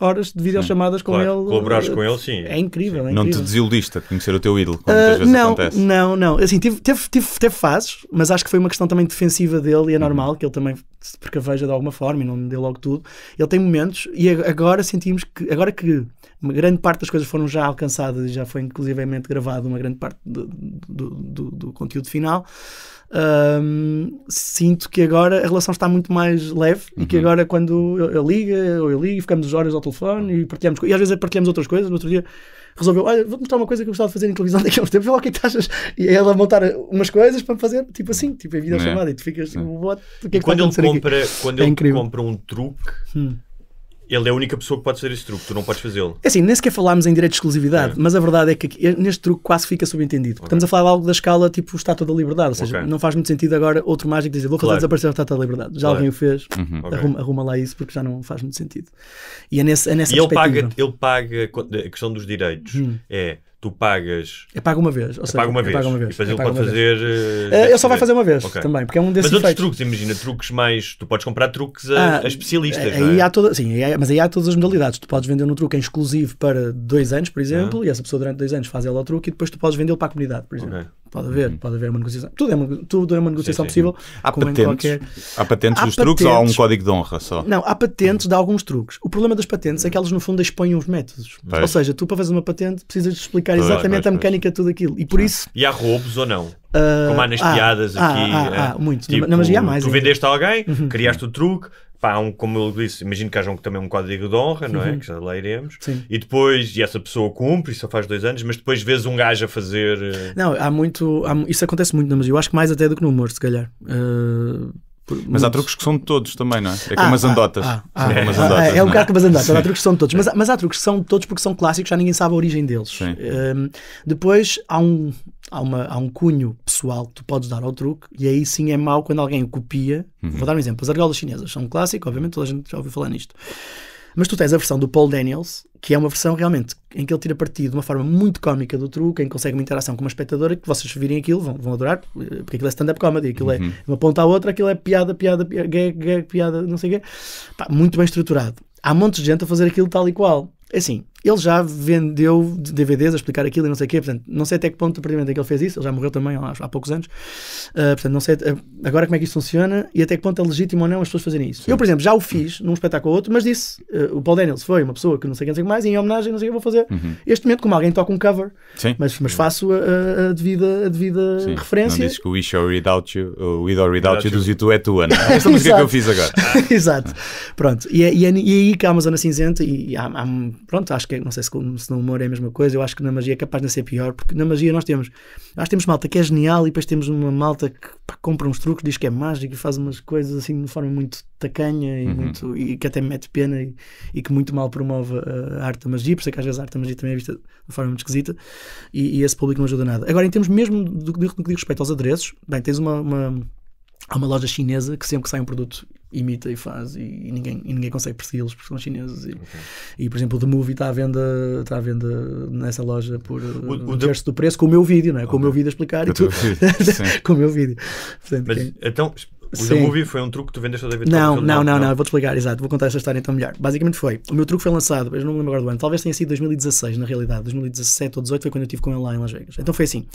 horas de videochamadas com claro. ele. Colaborares eh, com ele, sim. É incrível, sim. é incrível. Não te desiludiste a conhecer o teu ídolo, como eh, muitas vezes não, acontece. Não, não. Assim, teve, teve, teve, teve fases, mas acho que foi uma questão também defensiva dele e é uhum. normal uhum. que ele também se precaveja de alguma forma e não dê logo tudo. Ele tem momentos e agora sentimos que, agora que uma grande parte das coisas foram já alcançadas e já foi inclusivamente gravado uma grande parte do, do, do, do conteúdo final, um, sinto que agora a relação está muito mais leve uhum. e que uhum. agora quando eu, liga ou eu ligo, ficamos horas ao telefone e partilhamos e às vezes partilhamos outras coisas, no outro dia resolveu, olha, vou-te mostrar uma coisa que eu gostava de fazer em televisão daqui a uns tempos, vê lá o que é que achas e é ela montar umas coisas para me fazer, tipo assim tipo a vida é. chamada e tu ficas, tipo, o que é que quando ele compra, aqui? Quando é ele incrível. compra um truque hum ele é a única pessoa que pode fazer esse truque, tu não podes fazê-lo. É assim, nem sequer falámos em direito de exclusividade, é. mas a verdade é que neste truque quase fica subentendido. Okay. Estamos a falar de algo da escala tipo Estátua da Liberdade, ou seja, okay. não faz muito sentido agora outro mágico dizer vou fazer claro. desaparecer a Estátua da Liberdade. Já claro. alguém o fez, uhum. okay. arruma, arruma, lá isso porque já não faz muito sentido. E é, nesse, é nessa e ele paga, ele paga a questão dos direitos. Hum. É tu pagas. É pago uma vez. Ou é pago uma é vez. É uma vez. E depois é ele pode fazer. Uh, ele só vai fazer uma vez okay. também, porque é um desses. Mas outros truques, imagina, truques mais. Tu podes comprar truques a, ah, a especialistas. É, aí é? há toda, sim, aí há, mas aí há todas as modalidades. Tu podes vender um truque em exclusivo para dois anos, por exemplo, ah. e essa pessoa durante dois anos faz ela o truque e depois tu podes vendê-lo para a comunidade, por exemplo. Okay. Pode haver, uhum. pode haver uma negociação. Tudo é uma, tudo é uma negociação sim, sim. possível. Há patentes, qualquer... há patentes há dos patentes, truques ou há um código de honra só? Não, há patentes de alguns truques. O problema das patentes é que elas, no fundo, expõem os métodos. Ou seja, tu para fazer uma patente precisas explicar pois, exatamente a mecânica de tudo aquilo. E por isso. E há roubos ou não? Uh, Como há nas piadas aqui. Ah, muito. Tipo, não, mas e há mais. Tu ainda. vendeste a alguém, uhum. criaste o truque, pá, um, como eu disse, imagino que haja um, também um código de honra, não é? Uhum. Que já lá iremos. Sim. E depois, e essa pessoa cumpre, só faz dois anos, mas depois vês um gajo a fazer. Eh, não, há muito. Há, isso acontece muito, mas eu acho que mais até do que no humor, se calhar. Uh mas muitos... há truques que são de todos também, não é? É como ah, as andotas. Ah, ah, é, ah, ah, andotas, é um é? bocado como as andotas. Há truques que são de todos. Mas, mas há truques que são de todos porque são clássicos, já ninguém sabe a origem deles. Um, depois há um, há, uma, há um cunho pessoal que tu podes dar ao truque e aí sim é mau quando alguém o copia. Uhum. Vou dar um exemplo. As argolas chinesas são um clássico, obviamente toda a gente já ouviu falar nisto. Mas tu tens a versão do Paul Daniels que é uma versão realmente em que ele tira partido de uma forma muito cómica do truque, em que consegue uma interação com uma espectadora que vocês virem aquilo vão, vão adorar, porque aquilo é stand-up comedy, aquilo é uhum. é de uma ponta à outra, aquilo é piada, piada, piada gag, gag, piada, não sei o quê. Pá, muito bem estruturado. Há montes de gente a fazer aquilo tal e qual. É assim, ele já vendeu DVDs a explicar aquilo e não sei o quê, portanto, não sei até que ponto, a partir do momento em que ele fez isso, ele já morreu também há, há poucos anos, uh, portanto, não sei ah, agora como é que isso funciona e até que ponto é legítimo ou não as pessoas fazerem isso. Sim. Eu, por exemplo, já o fiz num espetáculo ou outro, mas disse, uh, o Paul Daniels foi uma pessoa que não sei quem, não sei mais, e em homenagem, não sei o que vou fazer. Uhum. Este momento, como alguém toca um cover, Sim. Mas, mas faço a, a devida, a devida Sim. referência. Não disse que o Wish or Without You, o With or Without, without You dos You é tua, não é? Esta música que eu fiz agora. Exato. Pronto, e, é, e, é, e, é aí que há uma zona cinzenta e, e há, há, pronto, acho que que é, não sei se, se no humor é a mesma coisa, eu acho que na magia é capaz de ser pior, porque na magia nós temos, nós temos malta que é genial e depois temos uma malta que pá, compra uns truques, diz que é mágico e faz umas coisas assim de forma muito tacanha e, uhum. muito, e que até mete pena e, e, que muito mal promove a arte da magia, por isso é que às vezes a arte da magia também é vista de uma forma muito esquisita e, e esse público não ajuda nada. Agora, em termos mesmo do que diz respeito aos adereços, bem, tens uma, uma há uma loja chinesa que sempre que sai um produto imita e faz e, e ninguém, e ninguém consegue persegui-los porque são chineses. E, okay. e, por exemplo, o The Movie está à venda, está à venda nessa loja por o, o um terço do preço com o meu vídeo, não é? Com okay. o meu vídeo a explicar e tudo. com o meu vídeo. Portanto, Mas, quem... Então, o Sim. Movie foi um truque que tu vendeste ao David não, Não, não, não, não, vou-te explicar, exato, vou contar essa história então melhor. Basicamente foi, o meu truque foi lançado, eu não me lembro agora do ano, talvez tenha sido 2016 na realidade, 2017 ou 2018 foi quando eu estive com ele lá em Las Vegas. Então foi assim,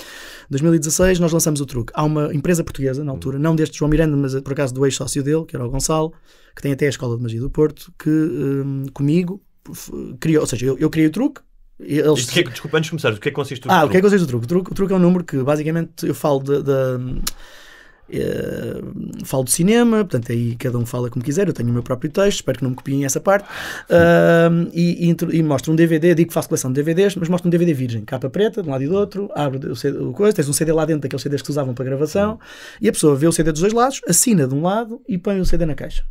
2016 nós lançamos o truque. Há uma empresa portuguesa na altura, não deste João Miranda, mas eh, por acaso do ex-sócio dele, que era o Gonçalo, que tem até a Escola de Magia do Porto, que hum, comigo criou, ou seja, eu, eu criei o truque, eles... Que é que, desculpa, antes de começar, o que é que consiste o ah, truque? Ah, o que é que consiste o truque? O truque, o truque é um número que basicamente eu falo da eh, falo de cinema, portanto, aí cada um fala como quiser. Eu tenho o meu próprio texto, espero que não me copiem essa parte. Uh, e, e, e, mostro um DVD, digo que faço coleção de DVDs, mas mostro um DVD virgem, capa preta, de um lado e do outro, abro o, CD, o coisa, tens um CD lá dentro daqueles CDs que usavam para gravação, e a pessoa vê o CD dos dois lados, assina de um lado e põe o CD na caixa.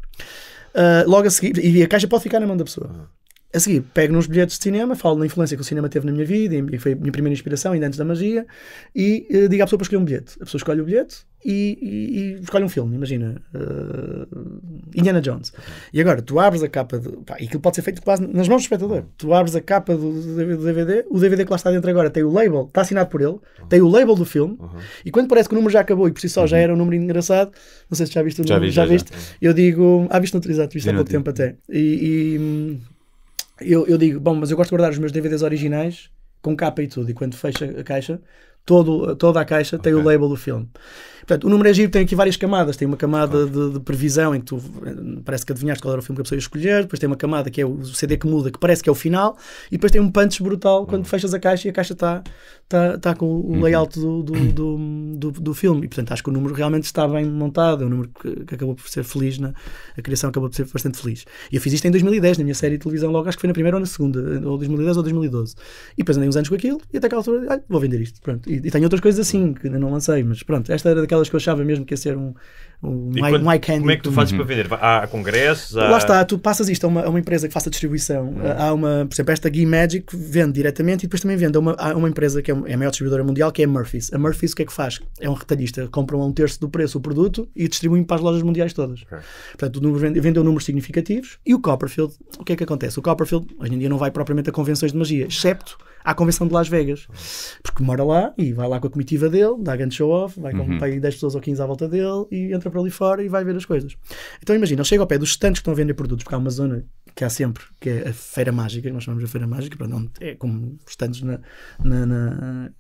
Uh, logo a seguir, e a caixa pode ficar na mão da pessoa. Ah. A seguir, pego nos bilhetes de cinema, falo da influência que o cinema teve na minha vida, e foi a minha primeira inspiração, ainda antes da magia, e uh, digo à pessoa para escolher um bilhete. A pessoa escolhe o bilhete e, e, e escolhe um filme, imagina. Uh, Indiana Jones. E agora, tu abres a capa, do, pá, e aquilo pode ser feito quase nas mãos do espectador. Tu abres a capa do, do, DVD, o DVD que lá está dentro agora tem o label, está assinado por ele, uhum. tem o label do filme, uhum. e quando parece que o número já acabou e por si só uhum. já era um número engraçado, não sei se já viste o já número, vi, já, já, viste, já. eu digo, ah, visto no utilizado, visto há pouco tempo até. e, e eu, eu digo, bom, mas eu gosto de guardar os meus DVDs originais com capa e tudo, e quando fecha a caixa, todo, toda a caixa okay. tem o label do filme. Portanto, o número é giro, tem aqui várias camadas. Tem uma camada de, de, previsão em que tu parece que adivinhaste qual era o filme que a pessoa ia escolher, depois tem uma camada que é o CD que muda, que parece que é o final, e depois tem um punch brutal quando uhum. fechas a caixa e a caixa está tá, tá com o uhum. layout do, do, do, do, do filme. E portanto acho que o número realmente está bem montado, é um número que, que acabou por ser feliz, na, a criação acabou por ser bastante feliz. E eu fiz isto em 2010, na minha série de televisão, logo acho que foi na primeira ou na segunda, ou 2010 ou 2012. E depois andei uns anos com aquilo e até aquela altura, vou vender isto. Pronto. E, e tenho outras coisas assim que ainda não lancei, mas pronto, esta era daquela daquelas que eu achava mesmo que ia ser um, um, e quando, eye candy. Como é que tu fazes uhum. para vender? Há congressos? Há... Lá está, tu passas isto a uma, a uma empresa que faça distribuição. Uhum. Há uma, por exemplo, esta Gui Magic vende diretamente e depois também vende a uma, a uma empresa que é, é a maior distribuidora mundial, que é a Murphy's. A Murphy's o que é que faz? É um retalhista. Compram a um terço do preço o produto e distribuem para as lojas mundiais todas. Okay. Portanto, vendeu números significativos. E o Copperfield, o que é que acontece? O Copperfield hoje em dia não vai propriamente a convenções de magia, excepto à convenção de Las Vegas. Porque mora lá e vai lá com a comitiva dele, dá grande show off, vai com uhum. 10 pessoas ou 15 à volta dele e entra para ali fora e vai ver as coisas. Então imagina, ele chega ao pé dos estantes que estão a vender produtos, porque há uma zona que há sempre, que é a Feira Mágica, nós chamamos de Feira Mágica, não é, é como stands na, na, na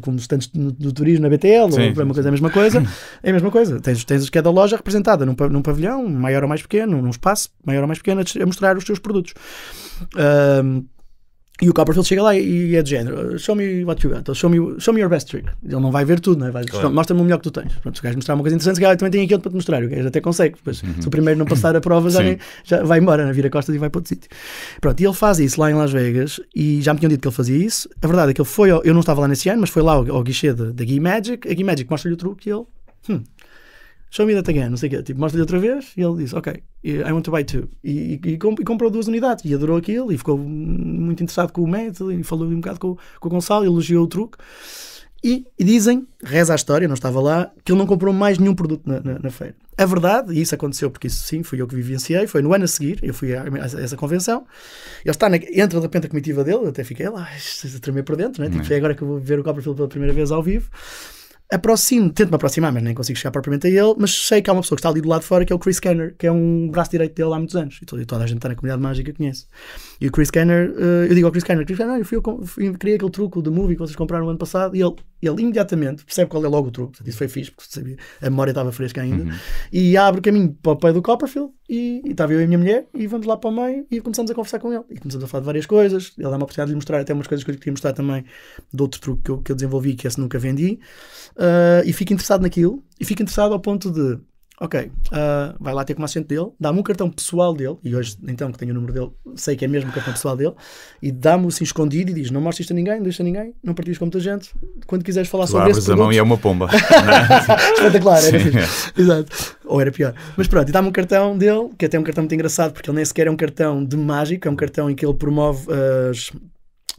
como, estantes do turismo na BTL, sim, ou, é uma coisa, é a mesma coisa, é a mesma coisa. Tens, tens cada é loja representada num, num pavilhão maior ou mais pequeno, num espaço maior ou mais pequeno, a mostrar os seus produtos. Um, e o Copperfield chega lá e é do género: uh, show me what you got, show me, show me your best trick. Ele não vai ver tudo, não é? claro. Mostra-me o melhor que tu tens. Pronto, se o gajo mostrar uma coisa interessante, se também tem aquilo para te mostrar. O gajo até consegue. Depois, uhum. Se o primeiro não passar a prova, já, nem, já vai embora, né? vira costas e vai para outro sítio. Pronto, e ele faz isso lá em Las Vegas e já me tinham dito que ele fazia isso. A verdade é que ele foi, ao, eu não estava lá nesse ano, mas foi lá ao, ao guichê da Guy Magic. A Guy Magic mostra-lhe o truque e ele. Hum, show me that again, não sei o quê. Tipo, mostra-lhe outra vez e ele diz, ok, eh, I want to buy two. E, e, e, comprou duas unidades e adorou aquilo e ficou muito interessado com o método e falou um bocado com, com o Gonçalo, elogiou o truque. E, e, dizem, reza a história, não estava lá, que ele não comprou mais nenhum produto na, na, na, feira. A verdade, e isso aconteceu porque isso sim, fui eu que vivenciei, foi no ano a seguir, eu fui a, a essa convenção, ele está na, entra de repente a comitiva dele, eu até fiquei lá, a tremer por dentro, né? tipo, é? é agora que eu vou ver o Copperfield pela primeira vez ao vivo, aproximo, tento-me aproximar, mas nem consigo chegar propriamente a ele, mas sei que há uma pessoa que está ali do lado de fora, que é o Chris Kenner, que é um braço direito dele há muitos anos, e toda, a gente está na comunidade mágica conhece. E o Chris Kenner, uh, eu digo ao Chris Kenner, Chris Kenner, ah, eu fui, eu fui, criei aquele truque do movie que vocês compraram no ano passado, e ele, ele imediatamente percebe qual é logo o truque. Isso foi fixe, porque sabia, a memória estava fresca ainda. Uhum. E abre o caminho para o pai do Copperfield, e estava eu e a minha mulher, e vamos lá para o meio, e começamos a conversar com ele. E começamos a falar de várias coisas, ele dá uma oportunidade de lhe mostrar até umas coisas que eu lhe queria mostrar também, de outro truque que eu, que eu desenvolvi, que esse nunca vendi. Uh, e fica interessado naquilo, e fica interessado ao ponto de ok, uh, vai lá ter com o assistente dele, dá-me um cartão pessoal dele, e hoje, então, que tenho o número dele, sei que é mesmo o cartão pessoal dele, e dá-me assim escondido e diz: não mostres isto a ninguém, não deixa ninguém, não partilhas com muita gente, quando quiseres falar tu sobre abres isso. a mão e é uma pomba. É? Espetacular, era Sim, é. Exato. Ou era pior. Mas pronto, e dá-me um cartão dele, que até é um cartão muito engraçado, porque ele nem sequer é um cartão de mágico, é um cartão em que ele promove as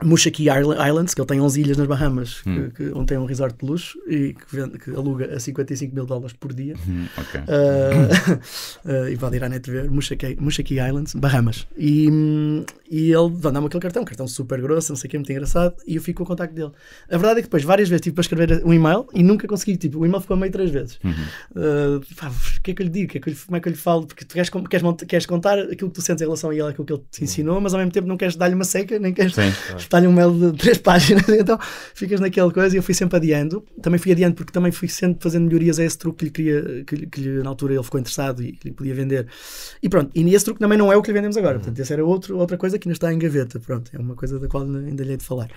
Mushaki Islands, que ele tem 11 ilhas nas Bahamas, hum. que, que, onde tem um resort de luxo e que, vende, que aluga a 55 mil dólares por dia. Hum, okay. uh, uh, e pode ir à net ver Mushaki, Mushaki Islands, Bahamas. E, e ele dá me aquele cartão, um cartão super grosso, não sei o que, muito engraçado, e eu fico com o contacto dele. A verdade é que depois, várias vezes, tive para escrever um e-mail e nunca consegui. Tipo, o e-mail ficou meio três vezes. Uhum. Uh, o que é que eu lhe digo? Que é que eu como é que eu lhe falo? Porque tu queres, queres, queres, contar aquilo que tu sentes em relação a ele, aquilo que ele te ensinou, mas ao mesmo tempo não queres dar-lhe uma seca, nem queres. Sim, claro está-lhe um mail de três páginas, então ficas naquela coisa e eu fui sempre adiando. Também fui adiando porque também fui sempre fazendo melhorias a esse truque que lhe queria, que, que lhe, na altura ele ficou interessado e que lhe podia vender. E pronto, e esse truque também não é o que lhe vendemos agora, uhum. portanto, essa era outro, outra coisa que ainda está em gaveta, pronto, é uma coisa da qual ainda lhe hei de falar.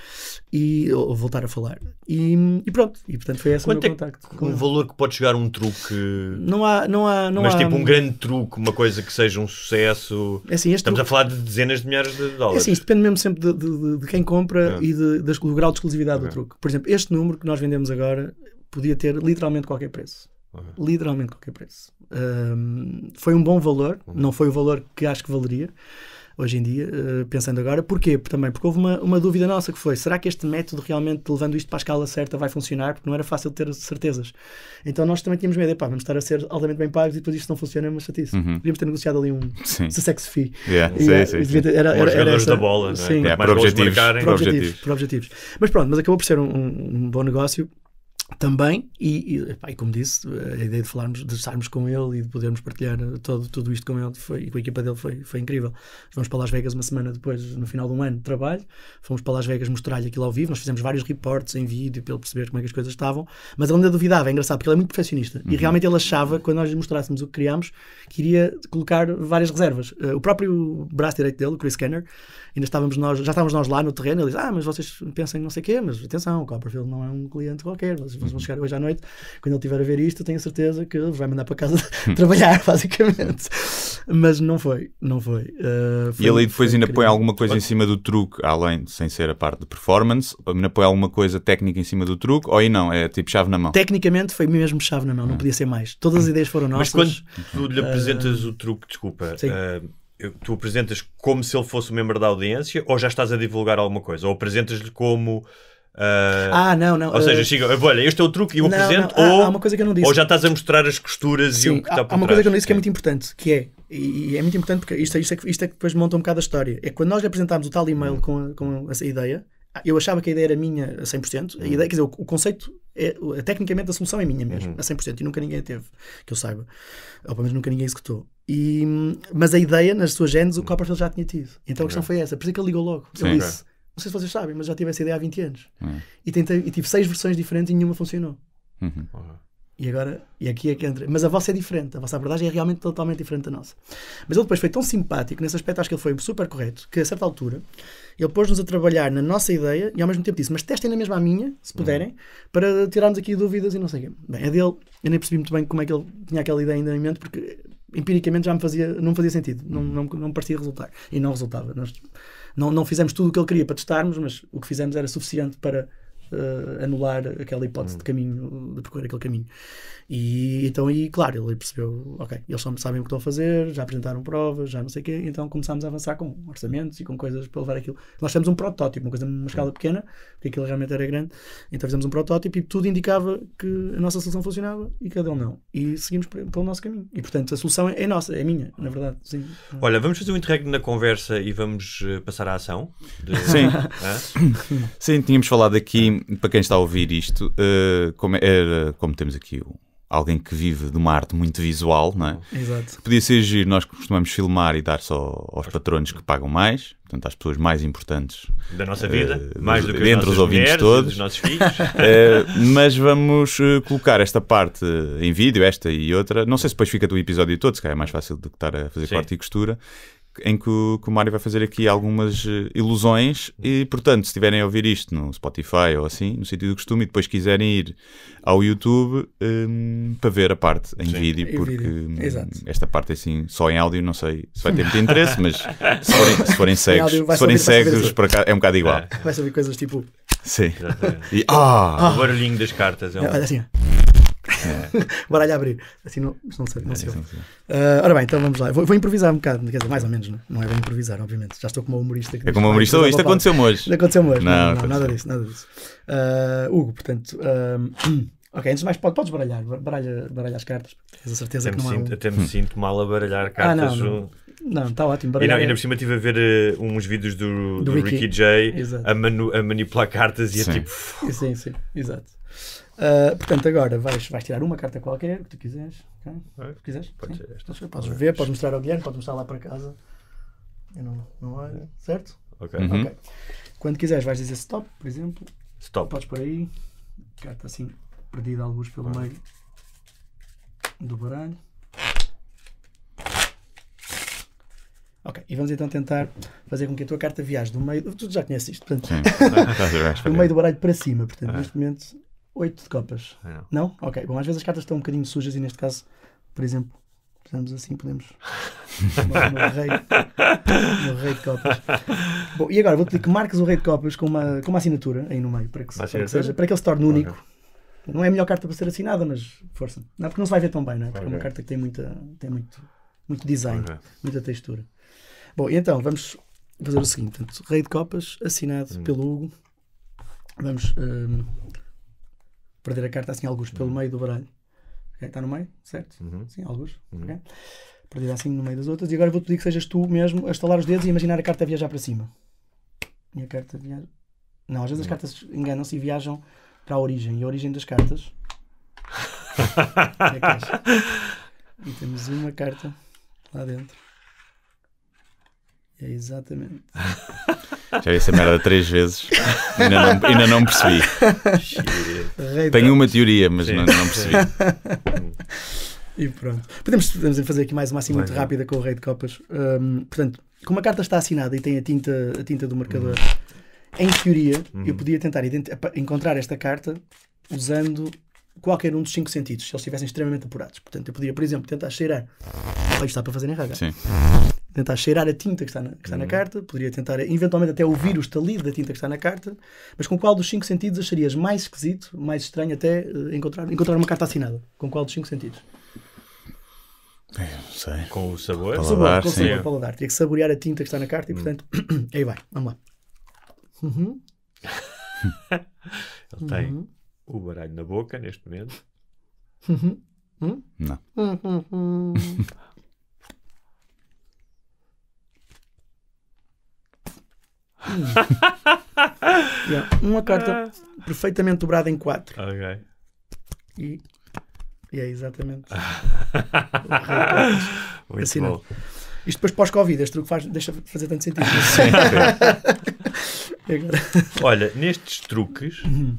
E, ou, voltar a falar. E, e pronto, e portanto foi esse Quanto o meu é contacto. Com... Um valor que pode chegar um truque... Não há... Não há não mas há... tipo um grande truque, uma coisa que seja um sucesso... É assim, Estamos truque... a falar de dezenas de milhares de dólares. É assim, depende mesmo sempre de, de, de, de quem compra é. e de, das, do grau de exclusividade okay. do é. truque. Por exemplo, este número que nós vendemos agora podia ter literalmente qualquer preço. Okay. Literalmente qualquer preço. Um, foi um bom valor, não foi o valor que acho que valeria hoje em dia, eh, pensando agora. Porquê? Também porque houve uma, uma dúvida nossa que foi: será que este método realmente, levando isto para a escala certa, vai funcionar? Porque não era fácil ter certezas. Então nós também tínhamos medo: pá, vamos estar a ser altamente bem pagos e depois isto não funciona, é uma chatice. Uhum. ter negociado ali um sucesso fee. Yeah, sim, eh, é, sim, sim. Era, era, era essa, da bola, sim. É, para, objetivos, marcarem, para, objetivos, para, objetivos, para objetivos. Mas pronto, mas acabou por ser um, um bom negócio também, e, e, e, como disse, eh, a ideia de falarmos, de estarmos com ele e de podermos partilhar todo, tudo isto com ele foi, e com a equipa dele foi, foi incrível. Fomos para Las Vegas uma semana depois, no final de um ano de trabalho, fomos para Las Vegas mostrar-lhe aquilo ao vivo, nós fizemos vários reportes em vídeo para ele perceber como é que as coisas estavam, mas ele ainda duvidava, é engraçado, porque ele é muito perfeccionista uhum. e realmente ele achava, quando nós lhe mostrássemos o que criámos, que iria colocar várias reservas. Uh, o próprio braço direito dele, o Chris Kenner, ainda estávamos nós, já estávamos nós lá no terreno, ele diz, ah, mas vocês pensam em não sei o quê, mas atenção, o Copperfield não é um cliente qualquer, vocês vocês vão chegar hoje à noite, quando ele estiver a ver isto, tenho certeza que vai mandar para casa trabalhar, basicamente. Mas não foi, não foi. Uh, foi e ele depois ainda incrível. põe alguma coisa em cima do truque, além, sem ser a parte de performance, ainda põe alguma coisa técnica em cima do truque, ou aí não, é tipo chave na mão? Tecnicamente foi mesmo chave na mão, não podia ser mais. Todas as ideias foram nossas. Mas quando tu lhe uh, apresentas uh, o truque, desculpa, uh, tu apresentas como se ele fosse um membro da audiência, ou já estás a divulgar alguma coisa, ou apresentas-lhe como Uh, ah, não, não. Ou uh, seja, eh, chega, olha, este é o truque e eu apresento, não, não, há, ou, disse. ou já estás a mostrar as costuras Sim, e o que está por trás. Há uma coisa que eu não disse que é muito importante, que é, e, e é muito importante porque isto, isto, é, isto é que depois monta um bocado a história, é quando nós lhe apresentámos o tal e-mail hum. com, com essa ideia, eu achava que a ideia era minha a 100%, a ideia, quer dizer, o, o conceito, é, tecnicamente a solução é minha mesmo, uhum. a 100%, e nunca ninguém a teve, que eu saiba, ou pelo menos nunca ninguém executou. E, mas a ideia, nas suas genes, o hum. Copperfield já tinha tido. Então a questão foi essa, por isso é que ele ligou logo. Sim, eu disse, não sei se vocês sabem, mas já tive essa ideia há 20 anos. Hum. E, tentei, e tive seis versões diferentes e nenhuma funcionou. Uhum. uhum. E agora, e aqui é que entra. Mas a vossa é diferente, a vossa abordagem é realmente totalmente diferente da nossa. Mas ele depois foi tão simpático, nesse aspecto acho que ele foi super correto, que a certa altura ele pôs-nos a trabalhar na nossa ideia e ao mesmo tempo disse: Mas testem na mesma a minha, se uhum. puderem, uhum. para tirarmos aqui dúvidas e não sei o quê. Bem, é dele, eu nem percebi muito bem como é que ele tinha aquela ideia ainda em mente, porque empiricamente já me fazia, não fazia sentido, não, uhum. não, não parecia resultar. E não resultava. Nós, não, não fizemos tudo o que ele queria para testarmos, mas o que fizemos era suficiente para uh, anular aquela hipótese hum. de caminho, de percorrer aquele caminho. E então e claro, ele percebeu, ok, eles só sabem o que estão a fazer, já apresentaram provas, já não sei o quê, então começámos a avançar com orçamentos e com coisas para levar aquilo. Nós temos um protótipo, uma coisa numa escala pequena, porque aquilo realmente era grande, então fizemos um protótipo e tudo indicava que a nossa solução funcionava e cada um não. E seguimos pelo nosso caminho. E portanto, a solução é nossa, é minha, na verdade. Sim. Olha, vamos fazer um interregno na conversa e vamos eh, passar à ação. De... Sim. Sim, tínhamos falado aqui para quem está a ouvir isto, uh, como, é como temos aqui o, alguém que vive de uma arte muito visual, não é? Exato. Podia ser giro, nós costumamos filmar e dar só aos patronos que pagam mais, portanto, às pessoas mais importantes da nossa vida, uh, mais do que entre os ouvintes mulheres, todos, dos nossos filhos. Uh, mas vamos uh, colocar esta parte em vídeo, esta e outra. Não sei se depois fica do episódio todo, se calhar é mais fácil do que estar a fazer Sim. corte e costura em que o, que o Mário vai fazer aqui algumas eh, ilusões e, portanto, se estiverem a ouvir isto no Spotify ou assim, no sentido do costume, e depois quiserem ir ao YouTube um, ehm, para ver a parte em Sim. vídeo, porque vídeo. Hum, esta parte assim, só em áudio, não sei se vai ter muito interesse, mas se forem, se forem cegos, se forem cegos cá, é um bocado igual. Vai saber coisas tipo. Sim. E, ah! O barulhinho das cartas é um. Olha é assim. Baralha a abrir. Assim não, não sei. Não sei. Sim, sim. Uh, ora bem, então vamos lá. Vou, vou, improvisar um bocado, quer dizer, mais ou menos, não, é? não é bem improvisar, obviamente. Já estou como humorista. É como humorista, isto aconteceu-me hoje. Aconteceu-me hoje. Não, não, não nada disso, nada disso. Uh, Hugo, portanto. Ah, ok, antes de mais, podes baralhar, baralha, baralha as cartas. Tens a certeza até que não sinto, há. Um... Até me sinto mal a baralhar cartas. Ah, não, não, está ótimo. E, ainda por cima estive a ver uh, uns vídeos do, do, do Ricky J a, manu, a, manipular cartas e é sim. é tipo. Sim, sim, exato. Uh, portanto, agora vais, vais tirar uma carta qualquer, que tu quiseres. Okay? É? quiseres Pode ser esta. Podes ver, podes mostrar ao Guilherme, podes mostrar lá para casa. Eu não, não olho, certo? Uhum. ok. Quando quiseres, vais dizer stop, por exemplo. Stop. Podes por aí. Carta assim, perdida alguns pelo uhum. meio do baralho. Ok, e vamos então tentar fazer com que a tua carta viaje do meio. Tu já conheces isto, portanto. do meio do baralho para cima, portanto, uhum. neste momento 8 de copas. Não. É. não? Ok. Bom, às vezes as cartas estão um bocadinho sujas e neste caso, por exemplo, estamos assim, podemos. no, rei, no rei de copas. Bom, e agora vou pedir que marques o rei de copas com uma, com uma assinatura aí no meio, para que, para que seja, para que ele se torne único. Não é a melhor carta para ser assinada, mas força. Não, porque não se vai ver tão bem, não é? Porque okay. é uma carta que tem, muita, tem muito, muito design, okay. muita textura. Bom, e então vamos fazer o seguinte: portanto, Rei de Copas, assinado hum. pelo Hugo. Vamos. Um, perder a carta assim, alguns pelo uhum. meio do baralho. Okay? Está no meio, certo? Uhum. Sim, alguns. Uhum. Okay? Perdida assim no meio das outras. E agora vou-te pedir que sejas tu mesmo a estalar os dedos e imaginar a carta a viajar para cima. E a carta viaja. Não, às vezes as uhum. cartas enganam-se e viajam para a origem. E a origem das cartas é E temos uma carta lá dentro. É exatamente. Já vi essa merda três vezes e ainda não, ainda não percebi. Tenho uma teoria, mas não, não percebi. E pronto. Podemos, podemos fazer aqui mais uma assim muito rápida com o Rei de Copas. Um, portanto, como a carta está assinada e tem a tinta, a tinta do marcador, hum. em teoria hum. eu uhum. podia tentar encontrar esta carta usando qualquer um dos cinco sentidos, se eles estivessem extremamente apurados. Portanto, eu podia, por exemplo, tentar cheirar. Olha, isto está para fazer em raga. Sim tentar cheirar a tinta que está na, que está uhum. na carta, poderia tentar eventualmente até ouvir o estalido da tinta que está na carta, mas com qual dos cinco sentidos acharias mais esquisito, mais estranho até eh, encontrar, encontrar uma carta assinada? Com qual dos cinco sentidos? É, não sei. Com o sabor? o sabor com o sabor, paladar. Teria que saborear a tinta que está na carta e, hum. portanto, uhum. aí vai. Vamos lá. Uhum. Ele tem uhum. o baralho na boca neste momento. Uhum. Hum? Não. Uhum. yeah. Uma carta ah. perfeitamente dobrada em quatro. Ok. E, e é exatamente. Muito assim, bom. Isto depois pós-Covid, este truque faz, deixa fazer tanto sentido. Olha, nestes truques, uhum.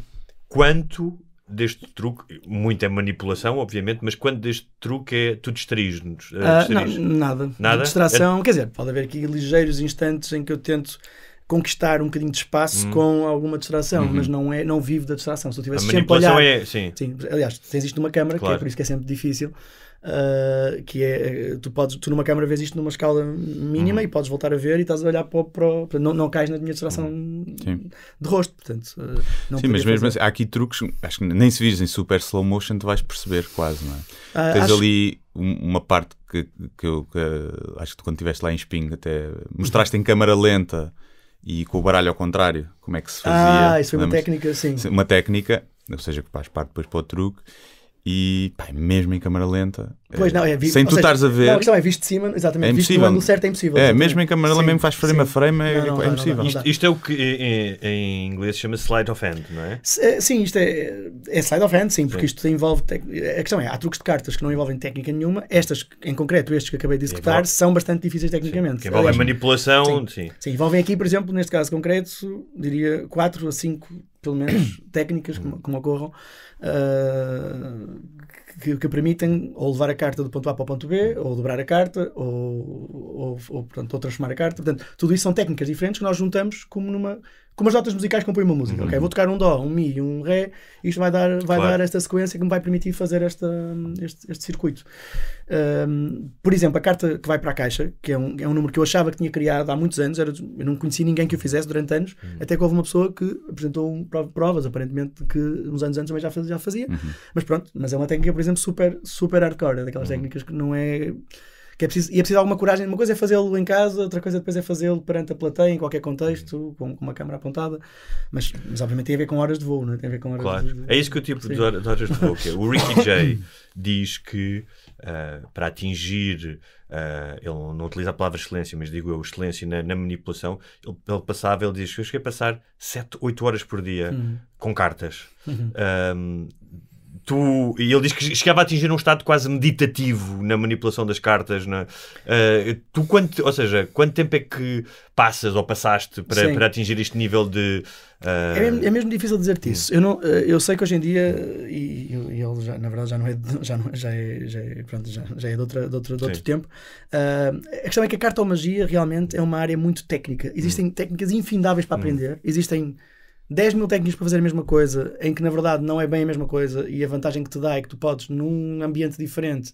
quanto deste truque, muito é manipulação, obviamente, mas quanto deste truque é tu distraís-nos? Uh, eh, ah, distraís nada. Nada? De distração, é... quer dizer, pode haver aqui ligeiros instantes em que eu tento conquistar um bocadinho de espaço hum. com alguma distração, uhum. mas não, é, não vivo da distração. Se eu tivesse a sempre olhar, é, sim. sim. Aliás, tens isto numa câmara, claro. que é por isso que é sempre difícil. Uh, que é tu podes tu numa câmara vês isto numa escala mínima uhum. e podes voltar a ver e estás a olhar para, o, para não, não cais na minha distração uhum. de rosto portanto uh, não sim mas mesmo assim, há aqui truques acho que nem se vires em super slow motion tu vais perceber quase não é? Uh, tens acho... ali uma parte que, que, eu, que acho que tu quando estiveste lá em Espinho até mostraste em câmara lenta e com o baralho ao contrário, como é que se fazia. Ah, isso foi uma técnica, sim. Uma técnica, ou seja, que faz parte depois para o truque, e pá, é mesmo em câmara lenta, pois é, não, é, vi, sem tu seja, estares a ver. Não, a questão é visto de cima, exatamente, é visto do ângulo certo é impossível. É, mesmo em câmara lenta, mesmo faz frame sim. a frame, é, não, não, é impossível. Isto, isto, é o que em, em inglês chama slide of hand, não é? Eh, sim, isto é, é slide of hand, sim, porque sim. isto envolve. Tec... A questão é, há truques de cartas que não envolvem técnica nenhuma, estas, em concreto, estes que acabei de executar, são bastante difíceis tecnicamente. Sim, que envolvem manipulação, sim. sim. Envolvem aqui, por exemplo, neste caso concreto, diria 4 a 5, pelo menos, técnicas que, ocorram uh, que, que, permitem ou levar a carta do ponto A para o ponto B, ou dobrar a carta, ou, ou, ou, portanto, ou transformar a carta. Portanto, tudo isso são técnicas diferentes que nós juntamos como numa com as notas musicais compõe uma música. Uhum. Ok, vou tocar um Dó, um Mi, um Ré, isto vai dar, vai claro. dar esta sequência que me vai permitir fazer esta, este, este circuito. Um, por exemplo, a carta que vai para a caixa, que é um, é um número que eu achava que tinha criado há muitos anos, era, eu não conheci ninguém que o fizesse durante anos, uhum. até que houve uma pessoa que apresentou um, provas, aparentemente, que uns anos antes também já fazia. Já fazia. Uhum. Mas pronto, mas é uma técnica, por exemplo, super, super hardcore, é daquelas uhum. técnicas que não é. Que é preciso, e é preciso alguma coragem. Uma coisa é fazê-lo em casa, outra coisa depois é fazê-lo perante a plateia, em qualquer contexto, uhum. com, com uma câmara apontada. Mas, mas, obviamente tem a ver com horas de voo, não é? Tem a ver com horas claro. de... É isso que eu tipo de horas de voo. Que é. O Ricky J diz que uh, para atingir. Uh, ele não utiliza a palavra excelência, mas digo eu, excelência na, na manipulação. Ele, ele, passava, ele diz que eu cheguei a passar 7, 8 horas por dia uhum. com cartas. Uhum. Um, tu, e ele diz que chegava a atingir um estado quase meditativo na manipulação das cartas. Né? Uh, tu, quanto, ou seja, quanto tempo é que passas ou passaste para, para atingir este nível de. Uh... É, é, mesmo difícil dizer-te isso. Eu, não, eh, eu sei que hoje em dia, e, e ele já, na verdade já não é, já, não, já, é, já, é, pronto, já, já é de, outra, de, outra, de outro tempo. Uh, a questão é que a cartomagia realmente é uma área muito técnica. Existem hum. técnicas infindáveis para hum. aprender, existem 10 mil técnicas para fazer a mesma coisa, em que na verdade não é bem a mesma coisa, e a vantagem que te dá é que tu podes, num ambiente diferente,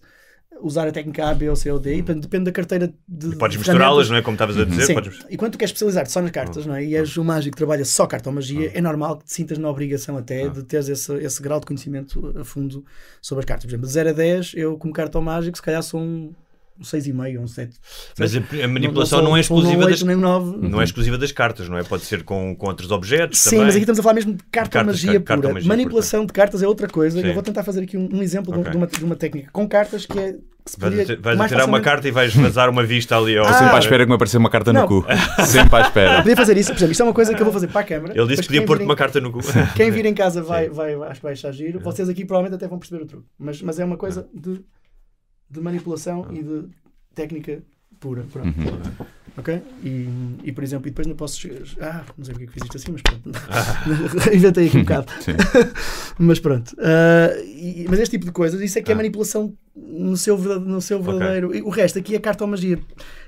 usar a técnica A, B ou C ou D, e, portanto, depende da carteira de. E podes misturá-las, não é? Como estavas a dizer. Sim. Podes... E quando tu queres especializar-te só nas cartas, hum. não é? E és hum. o mágico que trabalha só cartomagia, ah. é normal que te sintas na obrigação até de teres esse, esse grau de conhecimento a fundo sobre as cartas. Por exemplo, de 0 a 10, eu como cartomágico, se calhar sou um um 6,5 ou um 7. Mas a, a manipulação não, não, não, é tipo exclusiva 8, das, nem 9. não é exclusiva das cartas, não é? Pode ser com, com outros objetos. Sim, também. mas aqui estamos a falar mesmo de carta de cartas, magia pura. magia manipulação pura. de cartas é outra coisa. Sim. Eu vou tentar fazer aqui um, um exemplo okay. de, uma, de uma técnica com cartas que é Vais, ter, vais tirar facilmente... uma carta e vais vazar uma vista ali. Ao... Ah, sempre à ah. espera que me apareça uma carta não. no cu. sempre à espera. Podia fazer isso, por exemplo, isto é uma coisa que eu vou fazer para a câmara. Ele disse que podia pôr-te em... uma carta no cu. Quem vir em casa vai, vai, vai, acho que vai achar giro. É. Vocês aqui provavelmente até vão perceber o truque, mas, mas é uma coisa é. de de manipulação e de técnica pura. Pronto. Uhum. Ok? E, e, por exemplo, e depois não posso. Ah, não sei porque é que fiz isto assim, mas pronto. Ah. Inventei aqui um bocado. mas pronto. Uh, e, mas este tipo de coisas, isso é que é ah. é manipulação no seu, no seu verdadeiro. Okay. O resto aqui é cartomagia.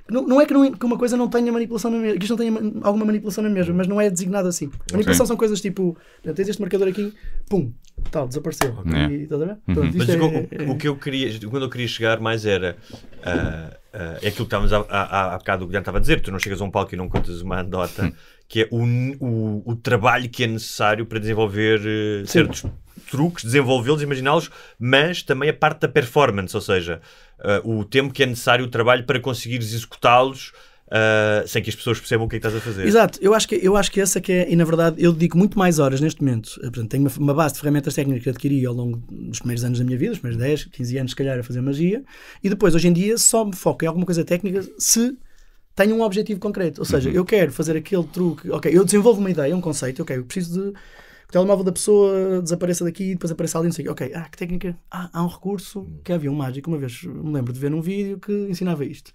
Não, não é que, não, é, que, uma coisa não tenha manipulação na mesma, que isto não tenha alguma manipulação na mesma, mas não é designado assim. Manipulação são coisas tipo, tens este marcador aqui, pum, tal, desapareceu. Okay. E, uhum. mas é, o, o, que eu queria, quando eu queria chegar mais era. Uh, uh, é aquilo que estávamos há, bocado o Guilherme estava a dizer, tu não chegas a um palco e não contas uma anedota, hum. que é o, o, o, trabalho que é necessário para desenvolver uh, certos truques, desenvolvê-los, imaginá-los, mas também a parte da performance, ou seja, uh, o tempo que é necessário o trabalho para conseguires executá-los uh, sem que as pessoas percebam o que, é que estás a fazer. Exato, eu acho que, eu acho que essa que é, e na verdade eu dedico muito mais horas neste momento. Eh, portanto, tenho uma, uma base de ferramentas técnicas que adquiri ao longo dos primeiros anos da minha vida, os primeiros 10, 15 anos, se calhar, a fazer magia, e depois, hoje em dia, só me foco em alguma coisa técnica se tenho um objetivo concreto. Ou seja, uhum. eu quero fazer aquele truque. Ok, eu desenvolvo uma ideia, um conceito. Ok, eu preciso de que o telemóvel da pessoa desapareça daqui e depois apareça ali, não sei Ok, ah, que técnica. Ah, há um recurso hum. que havia um mágico. Uma vez me lembro de ver num vídeo que ensinava isto.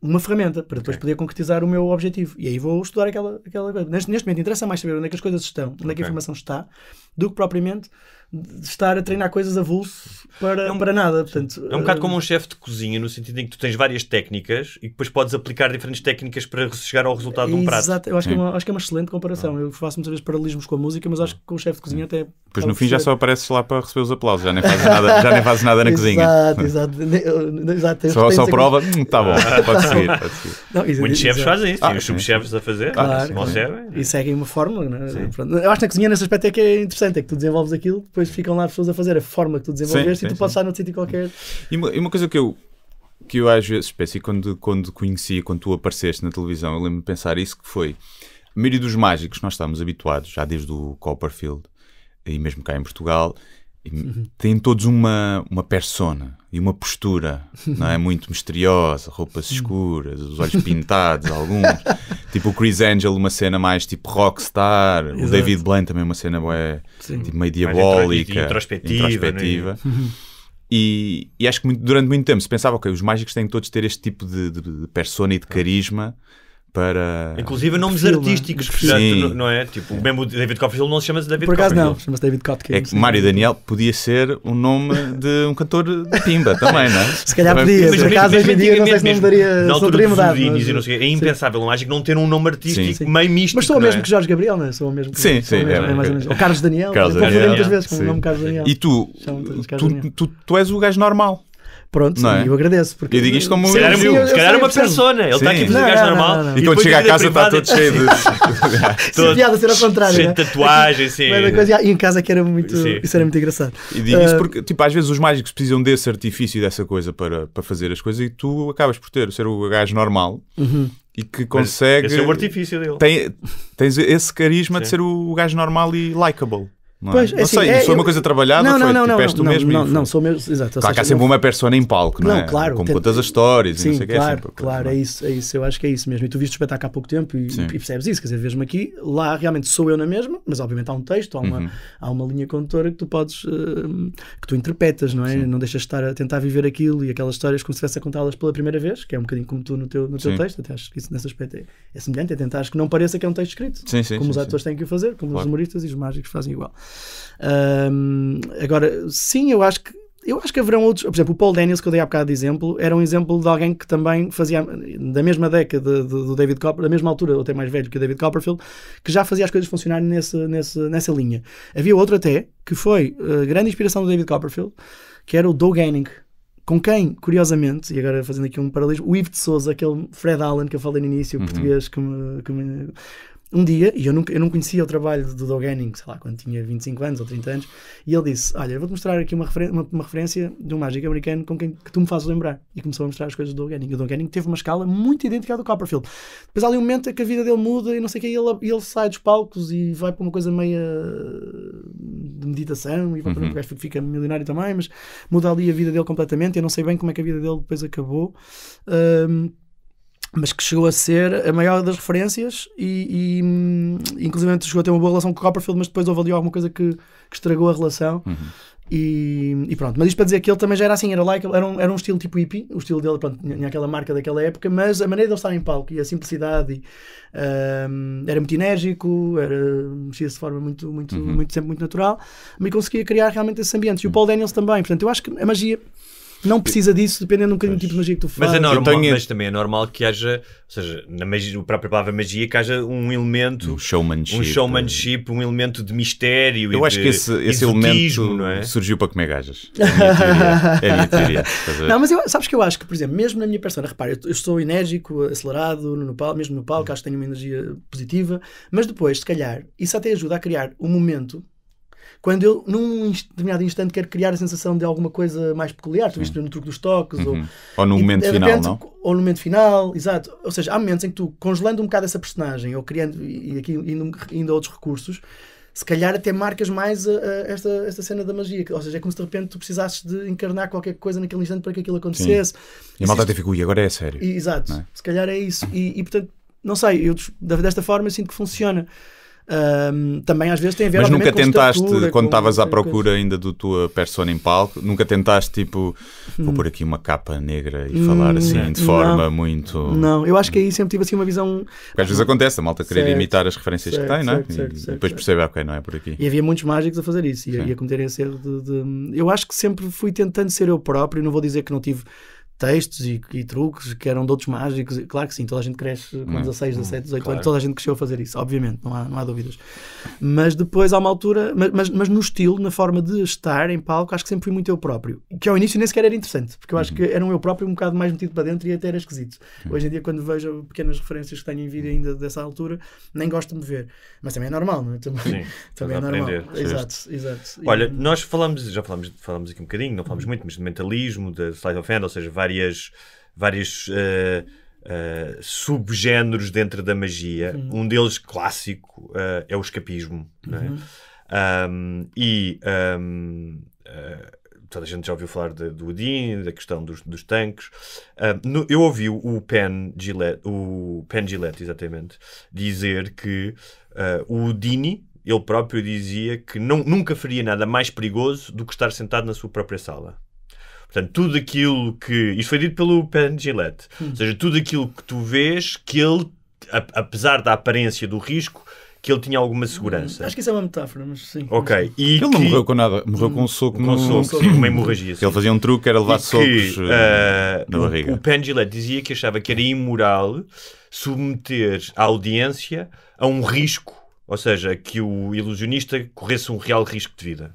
Uma ferramenta para depois okay. poder concretizar o meu objetivo. E aí vou estudar aquela, aquela coisa. Neste, neste momento interessa mais saber onde é que as coisas estão, onde okay. é que a informação está, do que propriamente de estar a treinar coisas a vulso para, é um, para nada. Portanto, é um bocado eh, como um chefe de cozinha, no sentido em que tu tens várias técnicas e depois podes aplicar diferentes técnicas para chegar ao resultado de um prato. Exato, eu acho, que é, uma, acho que é uma excelente comparação. Eu faço muitas vezes paralelismos com a música, mas acho que com o chefe de cozinha até. Pois no fim já só apareces lá para receber os aplausos, já nem fazes nada, já nem fazes nada na cozinha. Exato, exato. só, só prova, está hum, bom, pode seguir. seguir. Muitos chefes fazem isso, ah, e os subchefes a fazer, claro, E seguem né? é é uma fórmula. Né? Eu acho que na cozinha, nesse aspecto, é que é interessante, é que tu desenvolves aquilo depois ficam lá pessoas a fazer a forma que tu desenvolveste sim, e tu sim, podes estar num sítio qualquer. E uma, e uma, coisa que eu que eu às vezes penso, e quando, quando conheci, quando tu apareceste na televisão, eu lembro-me de pensar isso que foi a maioria dos mágicos nós estamos habituados, já desde o Copperfield e mesmo cá em Portugal, têm todos uma, uma persona e uma postura, não é? Muito misteriosa, roupas escuras, os olhos pintados, alguns. tipo o Chris Angel, uma cena mais tipo rockstar. Exato. O David Blaine também, é uma cena ué, tipo, meio diabólica, introspectiva. introspectiva. Né? E, e, acho que muito, durante muito tempo se pensava, ok, os mágicos têm todos ter este tipo de, de, de persona e de carisma para. Inclusive nomes artísticos, portanto, não é? Tipo, mesmo o David Copperfield não se chama -se David Por acaso não, chama-se David Copperfield. É que Mário Daniel podia ser o um nome de um cantor de Pimba também, não é? Se calhar também podia, mas por acaso hoje em dia não sei se não daria. Na altura teria mas... não é impensável, sim. não acho é? que não ter um nome artístico sim. meio místico. Mas sou o é? mesmo é? que Jorge Gabriel, não é? Sou o mesmo que. Sim, sim. É, o Carlos Daniel, confundem muitas vezes com o nome Carlos Daniel. E tu, tu és o gajo normal. Pronto, não é? eu agradeço. Porque... Eu digo isto como. Se calhar, eu, se calhar eu uma persona. Ele está aqui a fazer gajo normal. Não, não. E, e quando chega a casa está todo cheio de. todo piada ser ao contrário. Cheio de né? tatuagem, sim. É e em casa que era muito. Sim. Isso era muito engraçado. E digo uh... Ah, isso porque, tipo, às vezes os mágicos precisam desse artifício e dessa coisa para, para fazer as coisas e tu acabas por ter, ser o gajo normal. Uhum e que consegue. Mas esse é o artifício dele. Tem, tens esse carisma Sim. de ser o gajo normal e likable. Não, é? pois, é? não assim, sei, é, foi uma coisa trabalhada, não, foi não, não, tipo, não, mesmo. Não, não, sou mesmo, exato. Claro que há sempre uma persona em palco, não, não é? Claro, Como contas as histórias sim, e não sei claro, que é. Claro, é isso, é isso, eu acho que é isso mesmo. E tu viste o espetáculo há pouco tempo e, e percebes isso, quer dizer, vês-me aqui, lá realmente sou eu na mesma, mas obviamente há um texto, há uma, uhum. há uma linha condutora que tu podes, uh, que tu interpretas, não é? Sim. Não deixas de estar a tentar viver aquilo e aquelas histórias como se estivesse a contá-las pela primeira vez, que é um bocadinho como tu no teu, no teu texto, até acho que isso nesse aspecto é, é semelhante, é tentar que não pareça que é um texto escrito, sim, sim, como os atores têm que o fazer, como os humoristas e os mágicos fazem igual. Um, agora, sim, eu acho que eu acho que haverão outros, por exemplo, o Paul Daniels, que eu dei há bocado de exemplo, era um exemplo de alguém que também fazia, da mesma década do David Copperfield, da mesma altura, ou até mais velho que o David Copperfield, que já fazia as coisas funcionarem nesse, nesse, nessa linha. Havia outro até, que foi uh, grande inspiração do David Copperfield, que era o Doug Henning, com quem, curiosamente, e agora fazendo aqui um paralelismo, o Yves de Souza, aquele Fred Allen que eu falei no início, uhum. português, que me, que me, um dia, e eu, nunca, eu não conhecia o trabalho do Doug Henning, sei lá, quando tinha 25 anos ou 30 anos, e ele disse: Olha, vou-te mostrar aqui uma, referen uma, uma, referência de um mágico americano com quem que tu me fazes lembrar. E começou a mostrar as coisas do Doug Henning. E o Doug Henning teve uma escala muito idêntica à do Copperfield. Depois há ali um momento em que a vida dele muda e não sei o que, e ele, ele sai dos palcos e vai para uma coisa meia eh, de meditação, e vai para uhum. um gajo que fica milionário também, mas muda ali a vida dele completamente. Eu não sei bem como é que a vida dele depois acabou. Um, mas que chegou a ser a maior das referências e, e hum, inclusive chegou a ter uma boa relação com o Copperfield, mas depois houve ali alguma coisa que, que estragou a relação. Uhum. E, e, pronto, mas isto para dizer que ele também já era assim, era like, era um, era um estilo tipo hippie, o estilo dele, pronto, tinha aquela marca daquela época, mas a maneira de ele estar em palco e a simplicidade e, um, era muito enérgico, era, mexia-se de forma muito, muito, uhum. muito, sempre muito natural, mas conseguia criar realmente esse ambiente. E o uhum. Paul Daniels também, portanto, eu acho que a magia não precisa disso, dependendo um bocadinho do tipo de magia que tu fazes. Mas, é normal, tenho... É- mas também é normal que haja, ou seja, na magia, a própria palavra magia, que haja um elemento. Um showmanship. Um, showmanship, um elemento de mistério. Eu acho que esse, esse elemento é? surgiu para comer gajas. É a minha teoria. É a minha teoria. não, mas eu, sabes que eu acho que, por exemplo, mesmo na minha persona, repare eu, eu sou enérgico, acelerado, no palco, mesmo no palco, uhum. acho que tenho uma energia positiva, mas depois, se calhar, isso até ajuda a criar um momento quando eu, num determinado instante, quero criar a sensação de alguma coisa mais peculiar, tu viste no truque dos toques, uhum. ou, ou no momento e, final, repente, não? Ou no momento final, exato. Ou seja, há momentos em que tu, congelando um bocado essa personagem, ou criando, e aqui indo, indo a outros recursos, se calhar até marcas mais a, a, esta, esta cena da magia. Ou seja, é como se de repente tu precisasses de encarnar qualquer coisa naquele instante para que aquilo acontecesse. Sim. E a malta até ficou, e agora é sério. E, exato, é? se calhar é isso. E, e portanto, não sei, eu desta forma eu sinto que funciona. Um, também às vezes tem a ver Mas nunca tentaste, é quando estavas à procura coisa. ainda do tua persona em palco, nunca tentaste tipo, vou hum. pôr aqui uma capa negra e hum, falar assim de forma não, muito. Não, eu acho que aí sempre tive assim uma visão. Porque às vezes acontece, a malta querer certo, imitar as referências certo, que tem, certo, não é? e depois percebe, ok, não é por aqui. E havia muitos mágicos a fazer isso e, Sim. a cometerem esse erro de, de. Eu acho que sempre fui tentando ser eu próprio, não vou dizer que não tive textos e, e, truques que eram dotes mágicos. Claro que sim, toda a gente cresce com 16, 17, 18 claro. anos, toda a gente cresceu a fazer isso, obviamente, não há, não há dúvidas. Mas depois há uma altura, mas, mas, mas, no estilo, na forma de estar em palco, acho que sempre fui muito eu próprio. Que ao início nem sequer era interessante, porque eu acho uhum. que era um eu próprio um bocado mais metido para dentro e até era esquisito. Uhum. Hoje em dia, quando vejo pequenas referências que tenho em vídeo ainda dessa altura, nem gosto de me ver. Mas também é normal, não é? Também, sim, também é normal. Aprender, exato, exato. Olha, e, é nós falamos, já falamos, falamos aqui um bocadinho, não falamos uhum. muito, mas de mentalismo, da slide of hand, ou seja, vai várias, vários uh, eh, uh, eh, subgéneros dentro da magia. Uhum. Um deles clássico uh, é o escapismo. É? Uhum. Um, e um, toda a gente já ouviu falar de, do Odin, da questão dos, dos tanques. Um, no, eu ouvi o Pen Gillette, o Pen Gillette exatamente, dizer que o Odini, ele próprio dizia que não, nunca faria nada mais perigoso do que estar sentado na sua própria sala. Portanto, tudo aquilo que. Isto foi dito pelo Pen Gillette. Hum. Ou seja, tudo aquilo que tu vês que ele, apesar da aparência do risco, que ele tinha alguma segurança. acho que isso é uma metáfora, mas sim. Ok. E ele que... não morreu com nada, morreu com um hum. soco, com um soco, soco. Sim, uma hemorragia. Sim. Ele fazia um truque, era levar e socos que, uh, eh, na barriga. O, Pen Gillette dizia que achava que era imoral submeter a audiência a um risco, ou seja, que o ilusionista corresse um real risco de vida.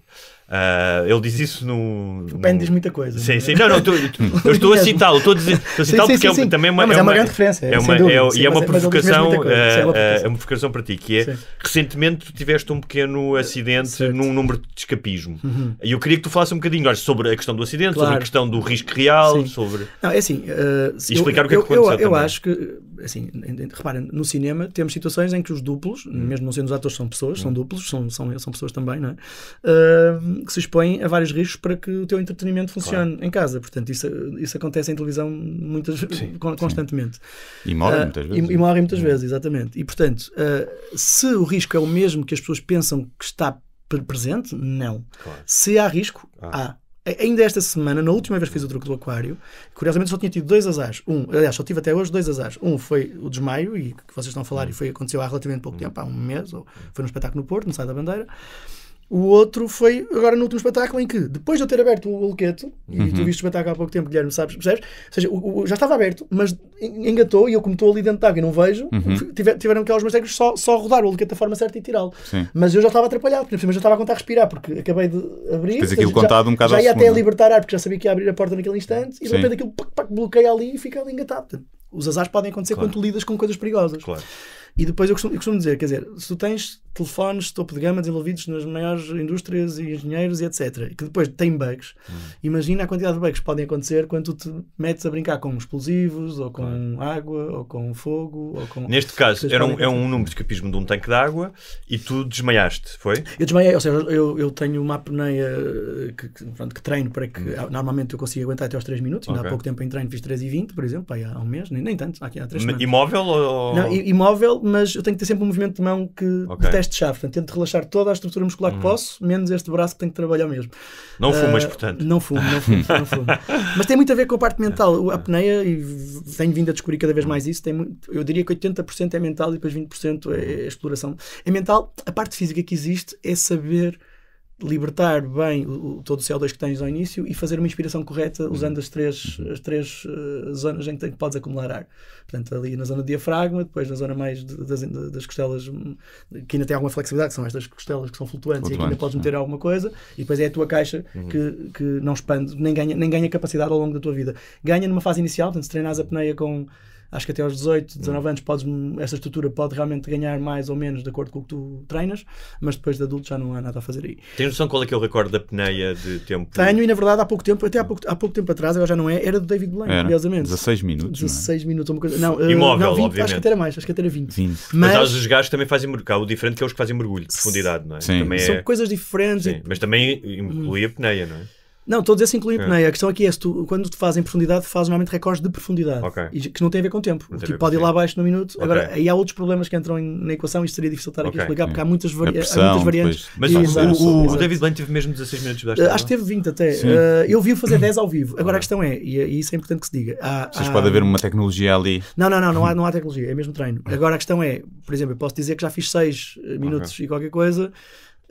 Uh, ele diz isso no. O Ben no... diz muita coisa. Sim, é? sim. Não, não, tu, tu, eu estou a citá-lo, estou a, dizer, estou a citá-lo porque é sim, sim. É, também é uma, não, é, é, uma, uma grande referência. É uma, dúvida, é, sim, e é uma provocação, coisa, uh, é uma provocação para ti, que é recentemente tu tiveste um pequeno acidente certo. num número de escapismo. Uhum. E eu queria que tu falasses um bocadinho olha, sobre a questão do acidente, claro. sobre a questão do risco real, sobre. Não, é assim. Uh, e explicar eu, o que é que aconteceu. Eu, eu acho que, assim, reparem, no cinema temos situações em que os duplos, hum. mesmo não sendo os atores, são pessoas, são hum. duplos, são, são, são pessoas também, não é? que se expõem a vários riscos para que o teu entretenimento funcione claro. em casa. Portanto, isso, isso acontece em televisão muitas, sim, constantemente. Sim. E morrem uh, ah, muitas vezes. E, e morrem muitas sim. vezes, exatamente. E, portanto, uh, se o risco é o mesmo que as pessoas pensam que está presente, não. Claro. Se há risco, ah. há. Ainda esta semana, na última vez que fiz o truque do aquário, curiosamente só tinha tido dois azares. Um, aliás, só tive até hoje dois azares. Um foi o desmaio, e que vocês estão a falar, hum. e foi, aconteceu há relativamente pouco hum. tempo, há um mês, ou foi num espetáculo no Porto, no Sai da Bandeira. O outro foi agora no último espetáculo em que, depois de eu ter aberto o Alqueto, uhum. e tu viste o espetáculo há pouco tempo, Guilherme, sabes, percebes? Ou seja, o, o, já estava aberto, mas engatou e eu, como estou ali dentro de água e não vejo, uhum. tiver, tiveram que aos meus técnicos só, só rodar o Alqueto da forma certa e tirá-lo. Mas eu já estava atrapalhado, porque eu já estava a contar a respirar, porque acabei de abrir. Tens aquilo seja, contado já, um bocado Já ia até a é? libertar ar, porque já sabia que ia abrir a porta naquele instante e de repente aquilo bloqueia ali e fica ali engatado. Os azares podem acontecer claro. quando tu lidas com coisas perigosas. Claro. E depois eu costumo, eu costumo dizer, quer dizer, se tu tens telefones topo de gama desenvolvidos nas maiores indústrias e engenheiros e etc, que depois têm bugs, uhum. imagina a quantidade de bugs que podem acontecer quando tu te metes a brincar com explosivos, ou com uhum. água, ou com fogo, ou com... Neste caso, era um, é um número de escapismo de um tanque de água e tu desmaiaste, foi? Eu desmaiei, ou seja, eu, eu tenho uma apneia que, que, pronto, que treino para que uhum. normalmente eu consiga aguentar até aos 3 minutos, okay. ainda há pouco tempo em treino fiz 3,20, e por exemplo, há um mês, nem, nem tanto, há, aqui, há 3 minutos. Hum, imóvel ou... Não, imóvel mas eu tenho que ter sempre um movimento de mão que okay. deteste chave. Portanto, tento relaxar toda a estrutura muscular que hum. posso, menos este braço que tenho que trabalhar mesmo. Não fumas, uh, ah, portanto. Não fumo, não fumo, não fumo. mas tem muito a ver com a parte é. mental. A é. apneia, e tenho vindo a descobrir cada vez hum. mais isso, tem muito, eu diria que 80% é mental e depois 20% é, é exploração. É mental. A parte física que existe é saber libertar bem o, o, todo o CO2 que tens ao início e fazer uma inspiração correta uhum. usando as três, uhum. as três uh, zonas em que, em que podes acumular ar. Portanto, ali na zona do diafragma, depois na zona mais de, das, de, das costelas, hum, que ainda tem alguma flexibilidade, que são estas costelas que são flutuantes, flutuantes e aqui ainda podes né? meter é. alguma coisa, e depois é a tua caixa uhum. que, que não expande, nem ganha, nem ganha capacidade ao longo da tua vida. Ganha numa fase inicial, portanto, se treinares a pneia com acho que até aos 18, 19 hum. anos, podes, essa estrutura pode realmente ganhar mais ou menos de acordo com o que tu treinas, mas depois de adulto já não há nada a fazer aí. Tens noção qual é que é o recorde da pneia de tempo? Tenho, e na verdade há pouco tempo, até há pouco, há pouco tempo atrás, agora já não é, era do David Blaine, curiosamente. 16 minutos. 16 não é? minutos, uma coisa. Não, eh, Imóvel, não, 20, obviamente. Acho que até era mais, acho que até era 20. 20. Mas, mas os gajos também fazem mergulho, o diferente que é os que fazem mergulho de profundidade, não é? Sim. São é... coisas diferentes. Sim, e... Mas também inclui a peneia, não é? Não, todos esses incluem é. apneia. É. A questão aqui é, se tu, quando tu fazes em profundidade, fazes normalmente recordes de profundidade. Okay. E, que não tem a ver com tempo. o tipo pode ir lá abaixo no minuto. Okay. Agora, aí há outros problemas que entram em, na equação e isto seria difícil estar okay. aqui a explicar, porque há hum. muitas, vari pressão, há muitas variantes. Mas e, o, exato, o, o, David Blaine teve mesmo 16 minutos de eh, Acho que teve 20 até. Uh, eu vi-o fazer 10 ao vivo. Agora a questão é, e, e, isso é importante que se diga. Há, Vocês há... ver haver uma tecnologia ali. Não, não, não, não há, não há tecnologia, é mesmo treino. Agora a questão é, por exemplo, eu posso dizer que já fiz 6 eh, minutos e qualquer coisa.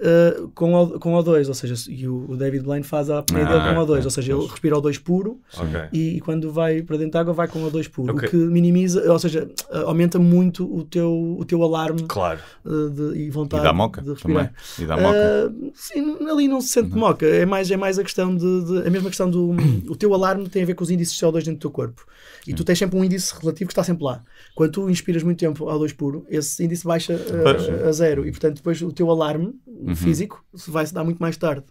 Eh, com, o, com O2, ou seja, e o, David Blaine faz a apneia dele com ah, O2, ou seja, ele respira O2 puro okay. e, e, quando vai para dentro da de água vai com O2 puro, okay. o que minimiza, ou seja, eh, aumenta muito o teu, o teu alarme claro. Uh, de, e vontade e moca, de respirar. Também. E dá moca. Uh, sim, ali não se sente não. Uhum. moca, é mais, é mais a questão de, de a mesma questão do o teu alarme tem a ver com os índices de CO2 dentro do teu corpo. E tu tens sempre um índice relativo que está sempre lá. Quando tu inspiras muito tempo ao 2 puro, esse índice baixa a, eh, a zero. E portanto, depois o teu alarme uhum. físico vai se dar muito mais tarde.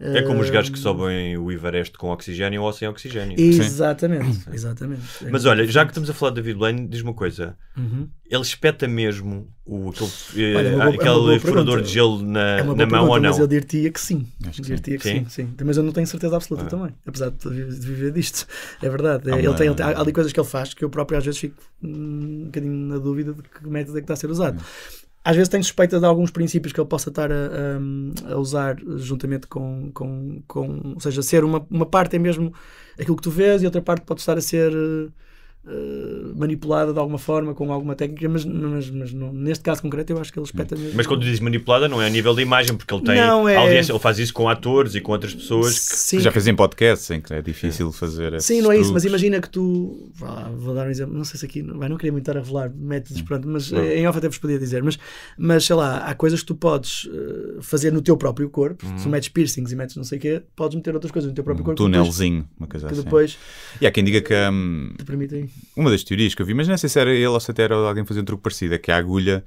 É como os gajos que sobem o Everest com oxigênio ou sem oxigênio. Exatamente, Sim. exatamente. É Mas olha, já que estamos a falar de David Blaine, diz uma coisa. Uhum. Ele espeta mesmo o, aquele, eh, olha, é boa, é aquele é furador de gelo na, é na mão pergunta, ou não? Mas eu diria que sim. Acho que sim. Que sim. sim. Mas eu não tenho certeza absoluta ah. também, apesar de viver disto. É verdade. Ah, ele tem, ele tem, há ali coisas que ele faz que eu próprio às vezes fico hum, um bocadinho na dúvida de que método é que está a ser usado. Ah às vezes tenho suspeita de alguns princípios que ele possa estar a, a, a usar juntamente com, com, com, Ou seja, ser uma, uma parte é mesmo aquilo que tu vês e outra parte pode estar a ser. Uh, eh, manipulada de alguma forma, com alguma técnica, mas, mas, mas não, neste caso concreto eu acho que ele espeta hum. mesmo. Mas quando diz manipulada, não é a nível de imagem, porque ele tem não, é... audiência, ele faz isso com atores e com outras pessoas Sim. que já fazem podcasts em que é difícil é. fazer. Sim, não é truques. isso, mas imagina que tu vou dar um exemplo, não sei se aqui vai, não queria muito estar a revelar métodos, hum. pronto, mas não. em off até vos podia dizer, mas, mas sei lá, há coisas que tu podes eh, fazer no teu próprio corpo, hum. se tu hum. metes piercings e metes não sei o quê, podes meter outras coisas no teu próprio um corpo. Túnelzinho, uma coisa que assim. Depois, e há quem diga que. Hum, te permitem uma das teorias que eu vi, mas não sei se era ele ou se até era alguém fazer um truque parecido, é que a agulha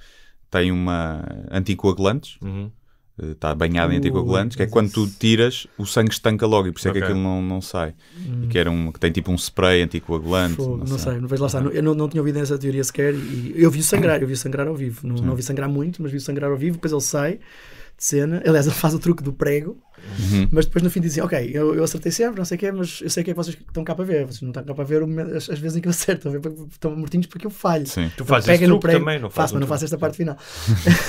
tem uma anticoagulantes, uhum. Eh, está banhada em uh, anticoagulantes, que é quando tu tiras, o sangue estanca logo e por isso okay. é que aquilo não, não sai. Uhum. E hum. que, era um, que tem tipo um spray anticoagulante. não, não sei. não vejo lá Uhum. Eu não, não tinha ouvido essa teoria sequer e eu vi sangrar, eu vi sangrar ao vivo. Não, não vi sangrar muito, mas vi sangrar ao vivo, depois ele sai de cena. Aliás, ele faz o truque do prego, uhum. mas depois no fim dizia: Ok, eu, eu acertei sempre, não sei o quê, mas eu sei que é que vocês estão cá para ver. Vocês não estão cá para ver as, as vezes em que eu acerto, estão mortinhos porque eu falho. Sim. Tu fazes pega no prego, também, não fazes, Faço, mas não faço esta parte final.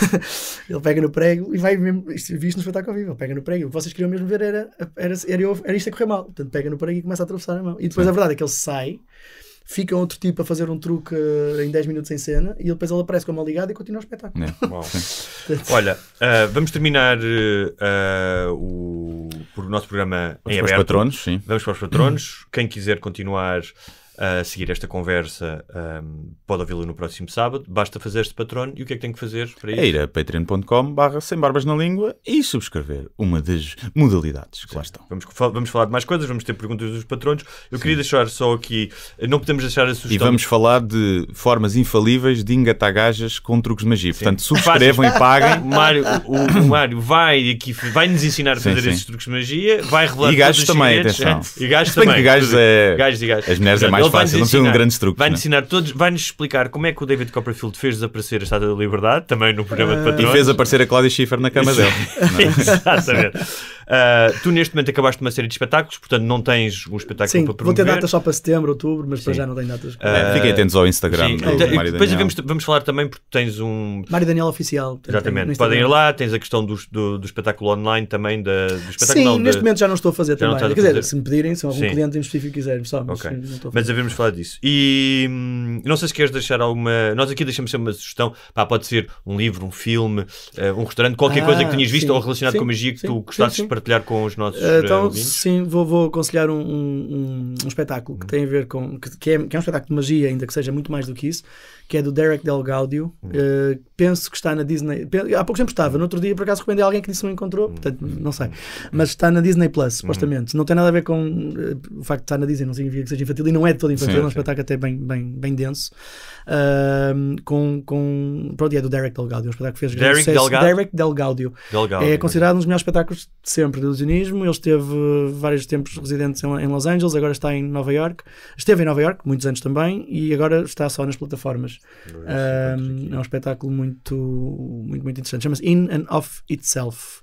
ele pega no prego e vai mesmo. Isto, vi isto no espetáculo ao é vivo. Ele pega no prego. O que vocês queriam mesmo ver era, era, era, era isto a correr mal. Portanto, pega no prego e começa a atravessar a mão. E depois Sim. a verdade é que ele sai fica outro tipo a fazer um truque eh, em 10 minutos em cena e depois ele aparece com uma ligada e continua o espetáculo. É. Olha, uh, vamos terminar uh, o, o nosso programa vamos em para aberto. Os patronos, sim. Vamos para os patronos. Quem quiser continuar a seguir esta conversa um, pode ouvi-lo no próximo sábado. Basta fazer-se patrono e o que é que tem que fazer para isso? É ir a patreon.com sem barbas na língua e subscrever uma das modalidades que Sim. lá estão. Vamos, vamos falar de mais coisas, vamos ter perguntas dos patronos. Eu Sim. queria deixar só aqui, não podemos deixar a sugestão. E vamos falar de formas infalíveis de engatar gajas com truques de magia. Sim. Portanto, subscrevam e paguem. Mário, o, o Mário vai aqui, vai nos ensinar a fazer esses truques de magia, vai revelar E gajos também, atenção. E gajos também. gajos, é... gajos e gajos. As mulheres é mais fácil, não precisa de Vai-nos é? ensinar todos, vai-nos explicar como é que o David Copperfield fez desaparecer a Estátua da Liberdade, também no programa de patrões. Ah. E fez aparecer a Cláudia Schiffer na cama dele. É? Exatamente. Uh, tu, neste momento, acabaste uma série de espetáculos, portanto, não tens um espetáculo sim, para promover. Vou ter datas só para setembro, outubro, mas sim. para já não tenho datas. Uh, Fiquem atentos ao Instagram. Do é. Mário Depois vamos, vamos falar também, porque tens um. Mário Daniel Oficial. Exatamente. Podem ir lá, tens a questão do, do, do espetáculo online também. Da, do espetáculo, sim, não, neste momento já não estou a fazer já também. Quer dizer, se me pedirem, se algum sim. cliente em específico quiser, só, mas okay. Mas havíamos falar disso. E hum, não sei se queres deixar alguma. Nós aqui deixamos sempre uma sugestão. Pá, pode ser um livro, um filme, uh, um restaurante, qualquer ah, coisa que ah, tenhas visto ou relacionado com a magia que tu gostasses de partilhar com os nossos ah, Então, eh, ouvintes? sim, vou, vou aconselhar um, um, um espetáculo que hum. tem a ver com. Que, que, é, que é um espetáculo de magia, ainda que seja muito mais do que isso que é do Derek Del Gaudio. Hum. Uh, penso que está na Disney. Há pouco tempo estava, hum. no outro dia por acaso recomendei alguém que disse que não encontrou, hum. portanto, hum. não sei. Mas está na Disney Plus, supostamente. Não tem nada a ver com uh, o facto de estar na Disney, não significa que seja infantil e não é de todo infantil, sim, é um espetáculo até bem, bem, bem denso. Uh, com, com. Pronto, é do Derek Del Gaudio, é um espetáculo que fez Derek Del Derek Del Gaudio. Del Gaudio. É considerado um dos melhores espetáculos de sempre do ilusionismo. Ele esteve eh, vários tempos residente em, em Los Angeles, agora está em Nova York. Esteve em Nova York muitos anos também e agora está só nas plataformas um, é, é um espetáculo muito, muito, muito interessante. Chama-se In and Of Itself.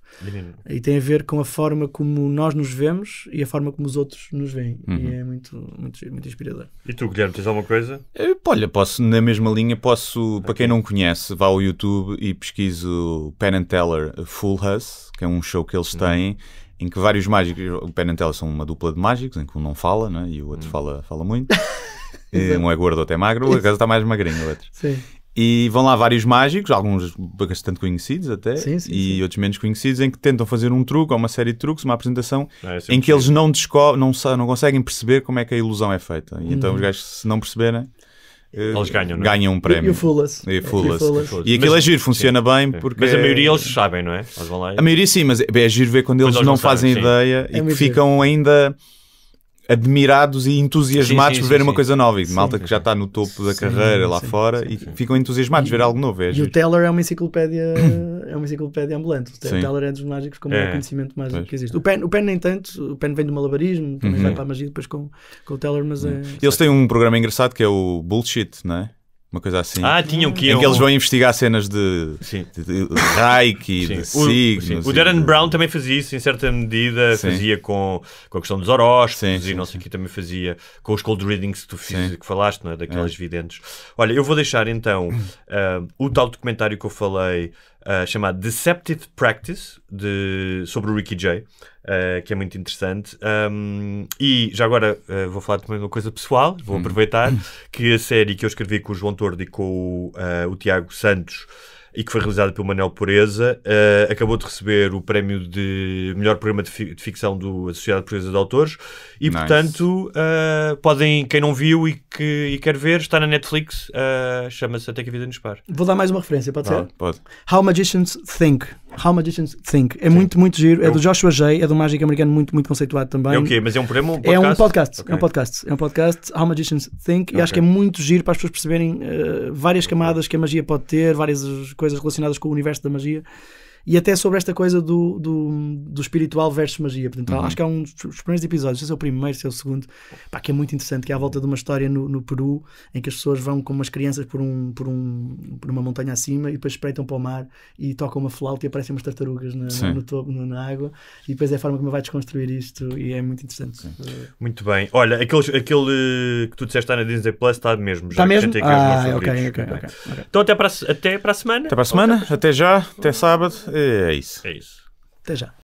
E tem a ver com a forma como nós nos vemos e a forma como os outros nos veem. Uhum. E é muito, muito, muito inspirador. E tu, Guilherme, tens alguma coisa? Eu, eh, olha, posso, na mesma linha, posso, okay. para quem não conhece, vá ao YouTube e pesquiso o Penn and Teller Full House, que é um show que eles uhum. têm em que vários mágicos, o Penn and Teller são uma dupla de mágicos, em que um não fala né, e o outro hum. fala, fala muito. Exato. Um é gordo, outro é magro, o casa está mais magrinho, o outro. Sim. E vão lá vários mágicos, alguns bastante conhecidos até, sim, sim, e sim. outros menos conhecidos, em que tentam fazer um truque, ou uma série de truques, uma apresentação, ah, é, em que eles não, não, não conseguem perceber como é que a ilusão é feita. E então os uhum. gajos, se não perceberem, eh, eles ganham, não é? Ganham um prémio. E, o se E, fula e aquilo é mas, é giro, funciona sim, bem porque... Mas a maioria é- eles sabem, não é? Eles vão lá e... A maioria sim, mas é, giro ver quando, eles, eles, não, não fazem ideia é e que ficam ainda admirados e entusiasmados sim, sim, por verem sim, uma coisa nova. E malta que já está no topo da carreira lá fora e ficam entusiasmados de ver algo novo. É e o Teller é uma enciclopédia, é uma enciclopédia ambulante. O Teller é dos mágicos com o maior é, conhecimento mágico pois. que existe. O Pen, o Pen, nem tanto, o Pen vem do malabarismo, também uhum. vai para a magia depois com, com o Teller, mas uhum. é. Eles têm um programa engraçado que é o Bullshit, não é? uma coisa assim. Ah, tinham que. Em que eles vão investigar cenas de, sim. de, de Reiki, sim. de signos. O, o Darren Brown também fazia isso em certa medida, sim. fazia com, com a questão dos horóscopos e não sei o que também fazia com os cold readings que tu fiz, que falaste, não é? Daquelas é. videntes. Olha, eu vou deixar então uh, o tal documentário que eu falei uh, chamado Deceptive Practice, de, sobre o Ricky Jay, uh, que é muito interessante. Um, e já agora uh, vou falar também de uma coisa pessoal, vou hum. aproveitar que a série que eu escrevi com o João Tordo e com o Tiago Santos e que foi realizada pelo Manuel Pureza. Uh, acabou de receber o prémio de melhor programa de, fi de ficção da Sociedade Pureza de Autores. E, nice. portanto, uh, podem, quem não viu e, que, e quer ver, está na Netflix. Uh, Chama-se Até que a Vida nos Par. Vou dar mais uma referência, pode ah, ser? Pode. How Magicians Think. How Magicians Think. É Sim. muito, muito giro. É do Joshua Jay, é do mágico americano muito, muito conceituado também. É o quê? Mas é um programa? Um é um podcast. Okay. É um podcast. É um podcast, How Magicians Think. Okay. E acho que é muito giro para as pessoas perceberem uh, várias camadas que a magia pode ter, várias coisas relacionadas com o universo da magia e até sobre esta coisa do, do, do espiritual versus magia. Portanto, uhum. Acho que é um dos primeiros episódios, não sei se é o primeiro, se é o segundo, pá, que é muito interessante, que é à volta de uma história no, no Peru em que as pessoas vão com umas crianças por, um, por, um, por uma montanha acima e depois espreitam para o mar e tocam uma flauta e aparecem umas tartarugas na, no topo, na água e depois é a forma como vai desconstruir isto e é muito interessante. Sim. Muito bem. Olha, aquele, aquele eh, que tu disseste está na Disney Plus está mesmo. Já está mesmo? Ah, okay, okay, okay, Então até para, até para a semana. Até para a semana, até já, até sábado. É isso. É isso. Até já.